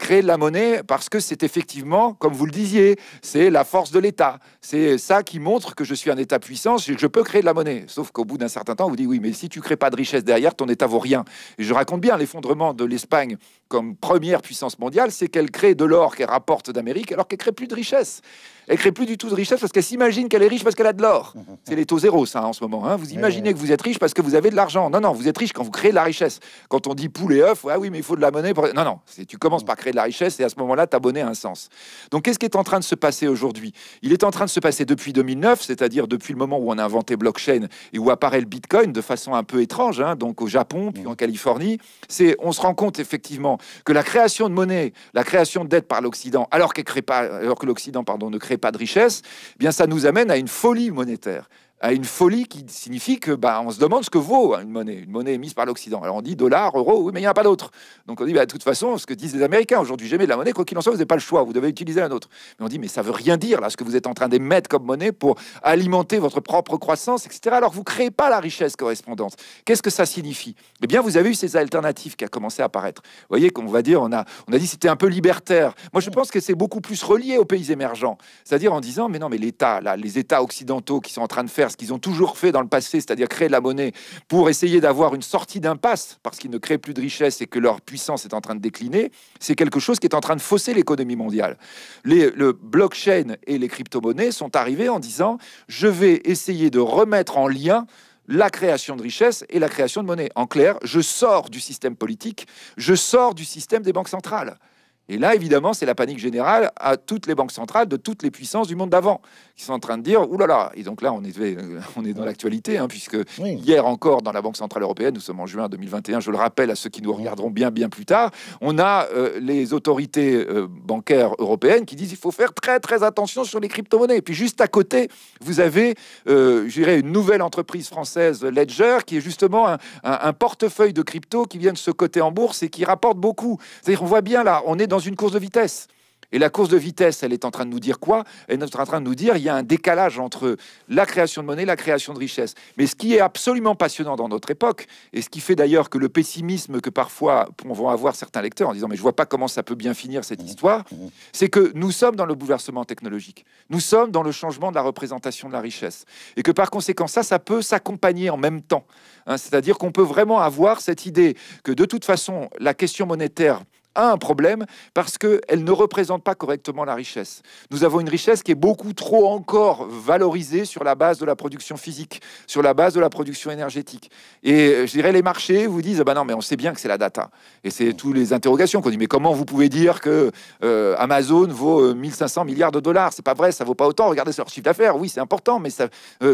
créer de la monnaie parce que c'était effectivement, comme vous le disiez, c'est la force de l'État. C'est ça qui montre que je suis un État puissant, que je peux créer de la monnaie. Sauf qu'au bout d'un certain temps, on vous dit oui, mais si tu crées pas de richesse derrière, ton État vaut rien. je raconte bien l'effondrement de l'Espagne comme première puissance mondiale, c'est qu'elle crée de l'or qu'elle rapporte d'Amérique, alors qu'elle crée plus de richesse. Elle crée plus du tout de richesse parce qu'elle s'imagine qu'elle est riche parce qu'elle a de l'or. Mmh, mmh, mmh. C'est les taux zéro, ça, hein, en ce moment. Hein. Vous imaginez que vous êtes riche parce que vous avez de l'argent. Non, non, vous êtes riche quand vous créez de la richesse. Quand on dit poule et œuf, ouais, oui, mais il faut de la monnaie. Non, non, tu commences par créer de la richesse et à ce moment-là, t'abonner a un sens. Donc, qu'est-ce qui est en train de se passer aujourd'hui Il est en train de se passer depuis 2009, c'est-à-dire depuis le moment où on a inventé blockchain et où apparaît le bitcoin de façon un peu étrange, hein, donc au Japon, puis en Californie. C'est, on se rend compte effectivement que la création de monnaie, la création de dettes par l'Occident, alors, que l'Occident ne crée pas de richesse, eh bien ça nous amène à une folie monétaire à une folie qui signifie que bah, on se demande ce que vaut une monnaie, une monnaie émise par l'Occident. Alors on dit dollar, euro, oui, mais il n'y en a pas d'autre. Donc on dit, bah, de toute façon, ce que disent les Américains aujourd'hui, j'aimais de la monnaie, quoi qu'il en soit, vous n'avez pas le choix, vous devez utiliser un autre. Mais on dit, mais ça veut rien dire, là, ce que vous êtes en train d'émettre comme monnaie pour alimenter votre propre croissance, etc. Alors vous ne créez pas la richesse correspondante. Qu'est-ce que ça signifie Eh bien, vous avez eu ces alternatives qui a commencé à apparaître. Vous voyez qu'on va dire, on a, on a dit c'était un peu libertaire. Moi, je pense que c'est beaucoup plus relié aux pays émergents. C'est-à-dire en disant, mais non, mais l'État, là, les États occidentaux qui sont en train de faire ce qu'ils ont toujours fait dans le passé, c'est-à-dire créer de la monnaie pour essayer d'avoir une sortie d'impasse parce qu'ils ne créent plus de richesse et que leur puissance est en train de décliner, c'est quelque chose qui est en train de fausser l'économie mondiale. le blockchain et les crypto-monnaies sont arrivés en disant je vais essayer de remettre en lien la création de richesse et la création de monnaie. En clair, je sors du système politique, je sors du système des banques centrales. Et là, évidemment, c'est la panique générale à toutes les banques centrales de toutes les puissances du monde d'avant qui sont en train de dire Oulala ». là là Et donc là, on est, on est dans l'actualité, hein, puisque hier encore, dans la Banque Centrale Européenne, nous sommes en juin 2021, je le rappelle à ceux qui nous regarderont bien, bien plus tard, on a euh, les autorités euh, bancaires européennes qui disent Il faut faire très, très attention sur les crypto-monnaies. Et puis juste à côté, vous avez, euh, je dirais, une nouvelle entreprise française, Ledger, qui est justement un, un portefeuille de crypto qui vient de se coter en bourse et qui rapporte beaucoup. C'est-à-dire, on voit bien là, on est dans une course de vitesse. Et la course de vitesse, elle est en train de nous dire quoi Elle est en train de nous dire il y a un décalage entre la création de monnaie et la création de richesse. Mais ce qui est absolument passionnant dans notre époque, et ce qui fait d'ailleurs que le pessimisme que parfois on va avoir certains lecteurs en disant mais je vois pas comment ça peut bien finir cette mmh. histoire, mmh. c'est que nous sommes dans le bouleversement technologique. Nous sommes dans le changement de la représentation de la richesse. Et que par conséquent, ça, ça peut s'accompagner en même temps. Hein, c'est-à-dire qu'on peut vraiment avoir cette idée que de toute façon, la question monétaire a un problème parce qu'elle ne représente pas correctement la richesse. Nous avons une richesse qui est beaucoup trop encore valorisée sur la base de la production physique, sur la base de la production énergétique. Et euh, je dirais, les marchés vous disent, ah ben non, mais on sait bien que c'est la data. Et c'est mm. toutes les interrogations qu'on dit, mais comment vous pouvez dire que euh, Amazon vaut 1500 euh, milliards de dollars C'est pas vrai, ça vaut pas autant. Regardez leur chiffre d'affaires, oui, c'est important, mais ça,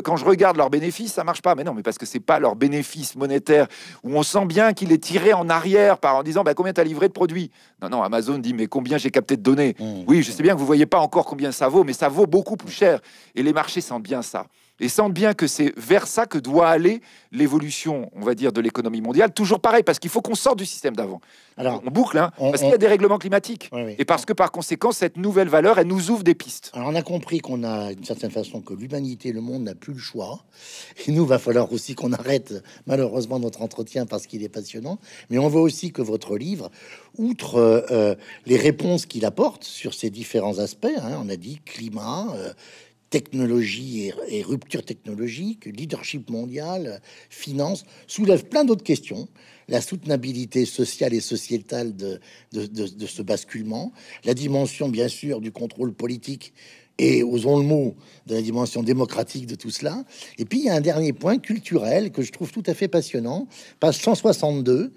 quand je regarde leurs bénéfices, ça marche pas. Mais non, mais parce que c'est pas leurs bénéfices monétaires où on sent bien qu'il est tiré en arrière par en disant, bah, combien tu as livré de produits non, non, Amazon dit, mais combien j'ai capté de données mmh. Oui, je sais bien que vous ne voyez pas encore combien ça vaut, mais ça vaut beaucoup plus cher. Et les marchés sentent bien ça. Et sentent bien que c'est vers ça que doit aller l'évolution, on va dire, de l'économie mondiale. Toujours pareil, parce qu'il faut qu'on sorte du système d'avant. Alors, on boucle, hein, parce qu'il y a des règlements climatiques. Et parce que par conséquent, cette nouvelle valeur, elle nous ouvre des pistes. Alors, on a compris qu'on a, d'une certaine façon, que l'humanité, le monde n'a plus le choix. Et nous, va falloir aussi qu'on arrête, malheureusement, notre entretien parce qu'il est passionnant. Mais on voit aussi que votre livre, outre euh, euh, les réponses qu'il apporte sur ces différents aspects, hein, on a dit climat, euh, technologie et, rupture technologique, leadership mondial, finance, soulèvent plein d'autres questions. La soutenabilité sociale et sociétale de, de, ce basculement, la dimension bien sûr du contrôle politique et, osons le mot, de la dimension démocratique de tout cela. Et puis il y a un dernier point culturel que je trouve tout à fait passionnant, page 162.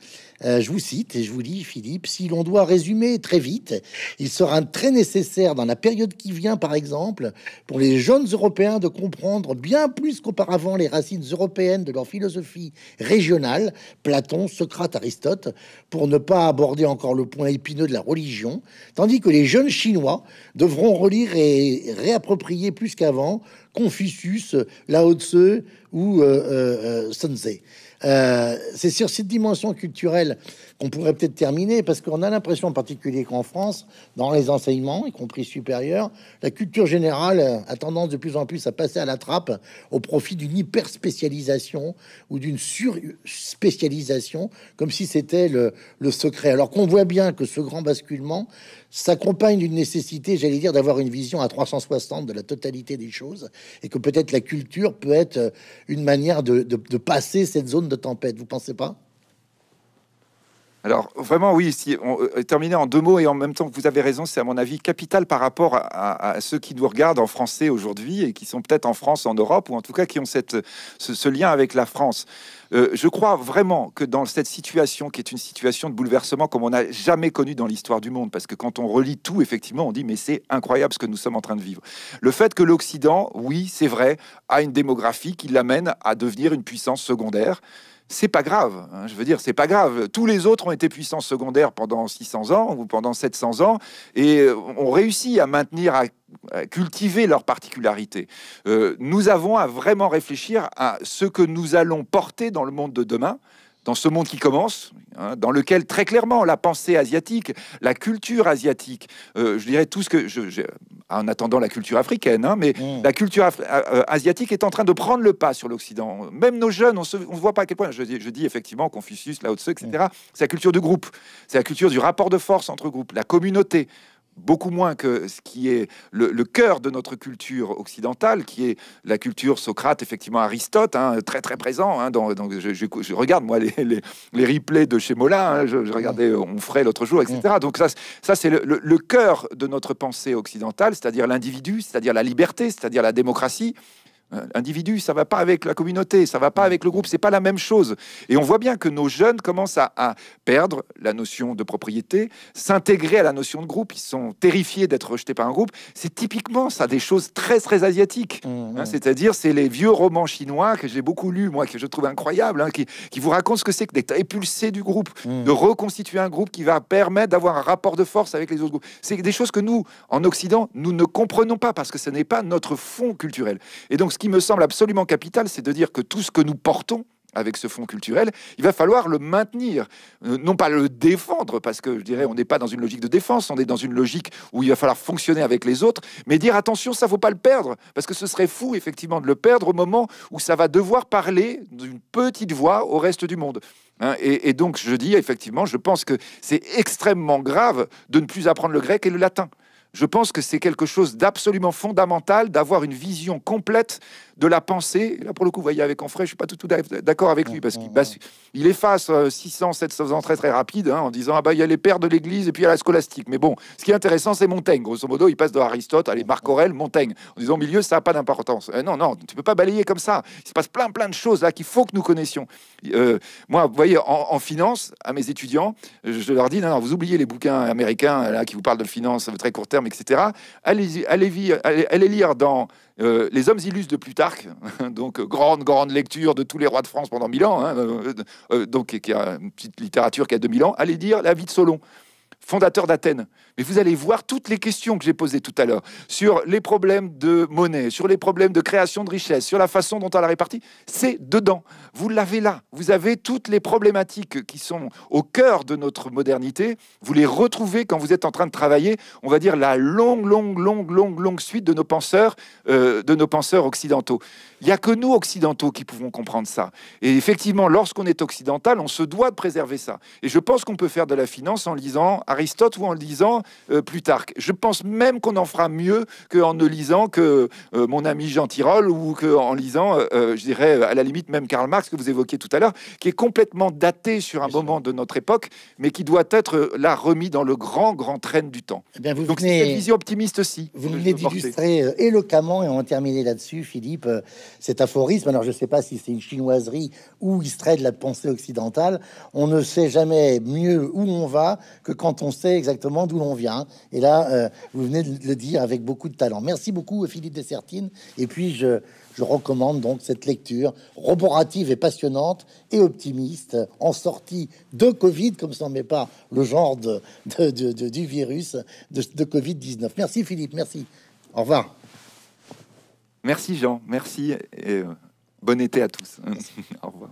Euh, je vous cite et je vous dis, Philippe, si l'on doit résumer très vite, il sera très nécessaire dans la période qui vient, par exemple, pour les jeunes Européens de comprendre bien plus qu'auparavant les racines européennes de leur philosophie régionale, Platon, Socrate, Aristote, pour ne pas aborder encore le point épineux de la religion, tandis que les jeunes Chinois devront relire et réapproprier plus qu'avant Confucius, Lao Tse ou Sun euh, Tse. Euh, euh, c'est sur cette dimension culturelle on pourrait peut-être terminer, parce qu'on a l'impression en particulier qu'en France, dans les enseignements, y compris supérieurs, la culture générale a tendance de plus en plus à passer à la trappe au profit d'une hyper ou d'une sur comme si c'était le, secret. Alors qu'on voit bien que ce grand basculement s'accompagne d'une nécessité, j'allais dire, d'avoir une vision à 360 de la totalité des choses, et que peut-être la culture peut être une manière de, de passer cette zone de tempête. Vous pensez pas alors vraiment, oui, si on, euh, euh, terminer en deux mots et en même temps que vous avez raison, c'est à mon avis capital par rapport à, ceux qui nous regardent en français aujourd'hui et qui sont peut-être en France, en Europe ou en tout cas qui ont ce, lien avec la France. Euh, je crois vraiment que dans cette situation, qui est une situation de bouleversement comme on n'a jamais connu dans l'histoire du monde, parce que quand on relit tout, effectivement, on dit mais c'est incroyable ce que nous sommes en train de vivre. Le fait que l'Occident, oui, c'est vrai, a une démographie qui l'amène à devenir une puissance secondaire c'est pas grave. Hein, je veux dire, c'est pas grave. Tous les autres ont été puissants secondaires pendant 600 ans ou pendant 700 ans et euh, ont réussi à maintenir, à, cultiver leurs particularités. Euh, nous avons à vraiment réfléchir à ce que nous allons porter dans le monde de demain dans ce monde qui commence, hein, dans lequel très clairement la pensée asiatique, la culture asiatique, euh, je dirais tout ce que, je, en attendant la culture africaine, hein, mais mm. la culture euh, euh, asiatique est en train de prendre le pas sur l'Occident. Même nos jeunes, on ne voit pas à quel point, je, dis effectivement Confucius, Lao Tzu, etc., mm. c'est la culture du groupe, c'est la culture du rapport de force entre groupes, la communauté, beaucoup moins que ce qui est le, cœur de notre culture occidentale, qui est la culture Socrate, effectivement Aristote, hein, très très présent. Hein, je, regarde moi les, les, replays de chez Mola, hein, je, regardais euh, On ferait l'autre jour, etc. Mm. Donc ça, c'est le cœur de notre pensée occidentale, c'est-à-dire l'individu, c'est-à-dire la liberté, c'est-à-dire la démocratie. Individu, ça va pas avec la communauté, ça va pas avec le groupe, c'est pas la même chose. Et on voit bien que nos jeunes commencent à, perdre la notion de propriété, s'intégrer à la notion de groupe. Ils sont terrifiés d'être rejetés par un groupe. C'est typiquement ça des choses très très asiatiques. Mmh, hein, mmh. C'est-à-dire, c'est les vieux romans chinois que j'ai beaucoup lu moi, que je trouve incroyables, hein, qui, vous racontent ce que c'est que d'être épulsé du groupe, mmh. de reconstituer un groupe qui va permettre d'avoir un rapport de force avec les autres groupes. C'est des choses que nous, en Occident, nous ne comprenons pas parce que ce n'est pas notre fond culturel. Et donc, ce qui me semble absolument capital, c'est de dire que tout ce que nous portons, avec ce fonds culturel, il va falloir le maintenir, euh, non pas le défendre, parce que je dirais, on n'est pas dans une logique de défense, on est dans une logique où il va falloir fonctionner avec les autres, mais dire attention, ça ne faut pas le perdre, parce que ce serait fou, effectivement, de le perdre au moment où ça va devoir parler d'une petite voix au reste du monde. Hein, et donc, je dis, effectivement, je pense que c'est extrêmement grave de ne plus apprendre le grec et le latin. Je pense que c'est quelque chose d'absolument fondamental d'avoir une vision complète de la pensée. Là, pour le coup, vous voyez, avec Onfray, je suis pas tout, tout d'accord avec lui parce qu'il il efface 600, 700 ans très très rapide hein, en disant ah bah il y a les pères de l'Église et puis il y a la scolastique. Mais bon, ce qui est intéressant, c'est Montaigne. Grosso modo, il passe de Aristote, les Marc Aurèle, Montaigne, en disant milieu ça n'a pas d'importance. Euh, non, non, tu peux pas balayer comme ça. Il se passe plein plein de choses là qu'il faut que nous connaissions. Euh, moi, vous voyez, en, finance, à mes étudiants, je leur dis non, non, vous oubliez les bouquins américains là qui vous parlent de finance très court terme, etc. Allez, allez, allez, allez lire dans euh, les hommes illustres de Plutarque, donc euh, grande, grande lecture de tous les rois de France pendant mille ans, hein, euh, donc qui a une petite littérature qui a 2000 ans, allez dire la vie de Solon, fondateur d'Athènes. Mais vous allez voir toutes les questions que j'ai posées tout à l'heure sur les problèmes de monnaie, sur les problèmes de création de richesse, sur la façon dont on la réparti c'est dedans vous l'avez là. Vous avez toutes les problématiques qui sont au cœur de notre modernité. Vous les retrouvez quand vous êtes en train de travailler, on va dire, la longue, longue, longue, longue, longue suite de nos penseurs, euh, de nos penseurs occidentaux. Il n'y a que nous, occidentaux, qui pouvons comprendre ça. Et effectivement, lorsqu'on est occidental, on se doit de préserver ça. Et je pense qu'on peut faire de la finance en lisant Aristote ou en lisant euh, Plutarque. Je pense même qu'on en fera mieux qu'en ne lisant que euh, mon ami Jean Tirole ou qu'en lisant, je dirais, à la limite même Karl Marx ce que vous évoquiez tout à l'heure, qui est complètement daté sur un moment de notre époque, mais qui doit être euh, là remis dans le grand, grand train du temps. Eh bien, vous Donc venez, une vision optimiste aussi. Vous venez d'illustrer euh, éloquemment, et on va terminer là-dessus, Philippe, euh, cet aphorisme. Alors je ne sais pas si c'est une chinoiserie ou il serait de la pensée occidentale. On ne sait jamais mieux où on va que quand on sait exactement d'où l'on vient. Et là, vous venez de le dire avec beaucoup de talent. Merci beaucoup, Philippe Dessertine. Et puis je je recommande donc cette lecture roborative et passionnante et optimiste en sortie de Covid, comme ça met pas le genre de, du virus de Covid-19. Merci Philippe, merci. Au revoir. Merci Jean, merci et euh, bon été à tous. Au revoir.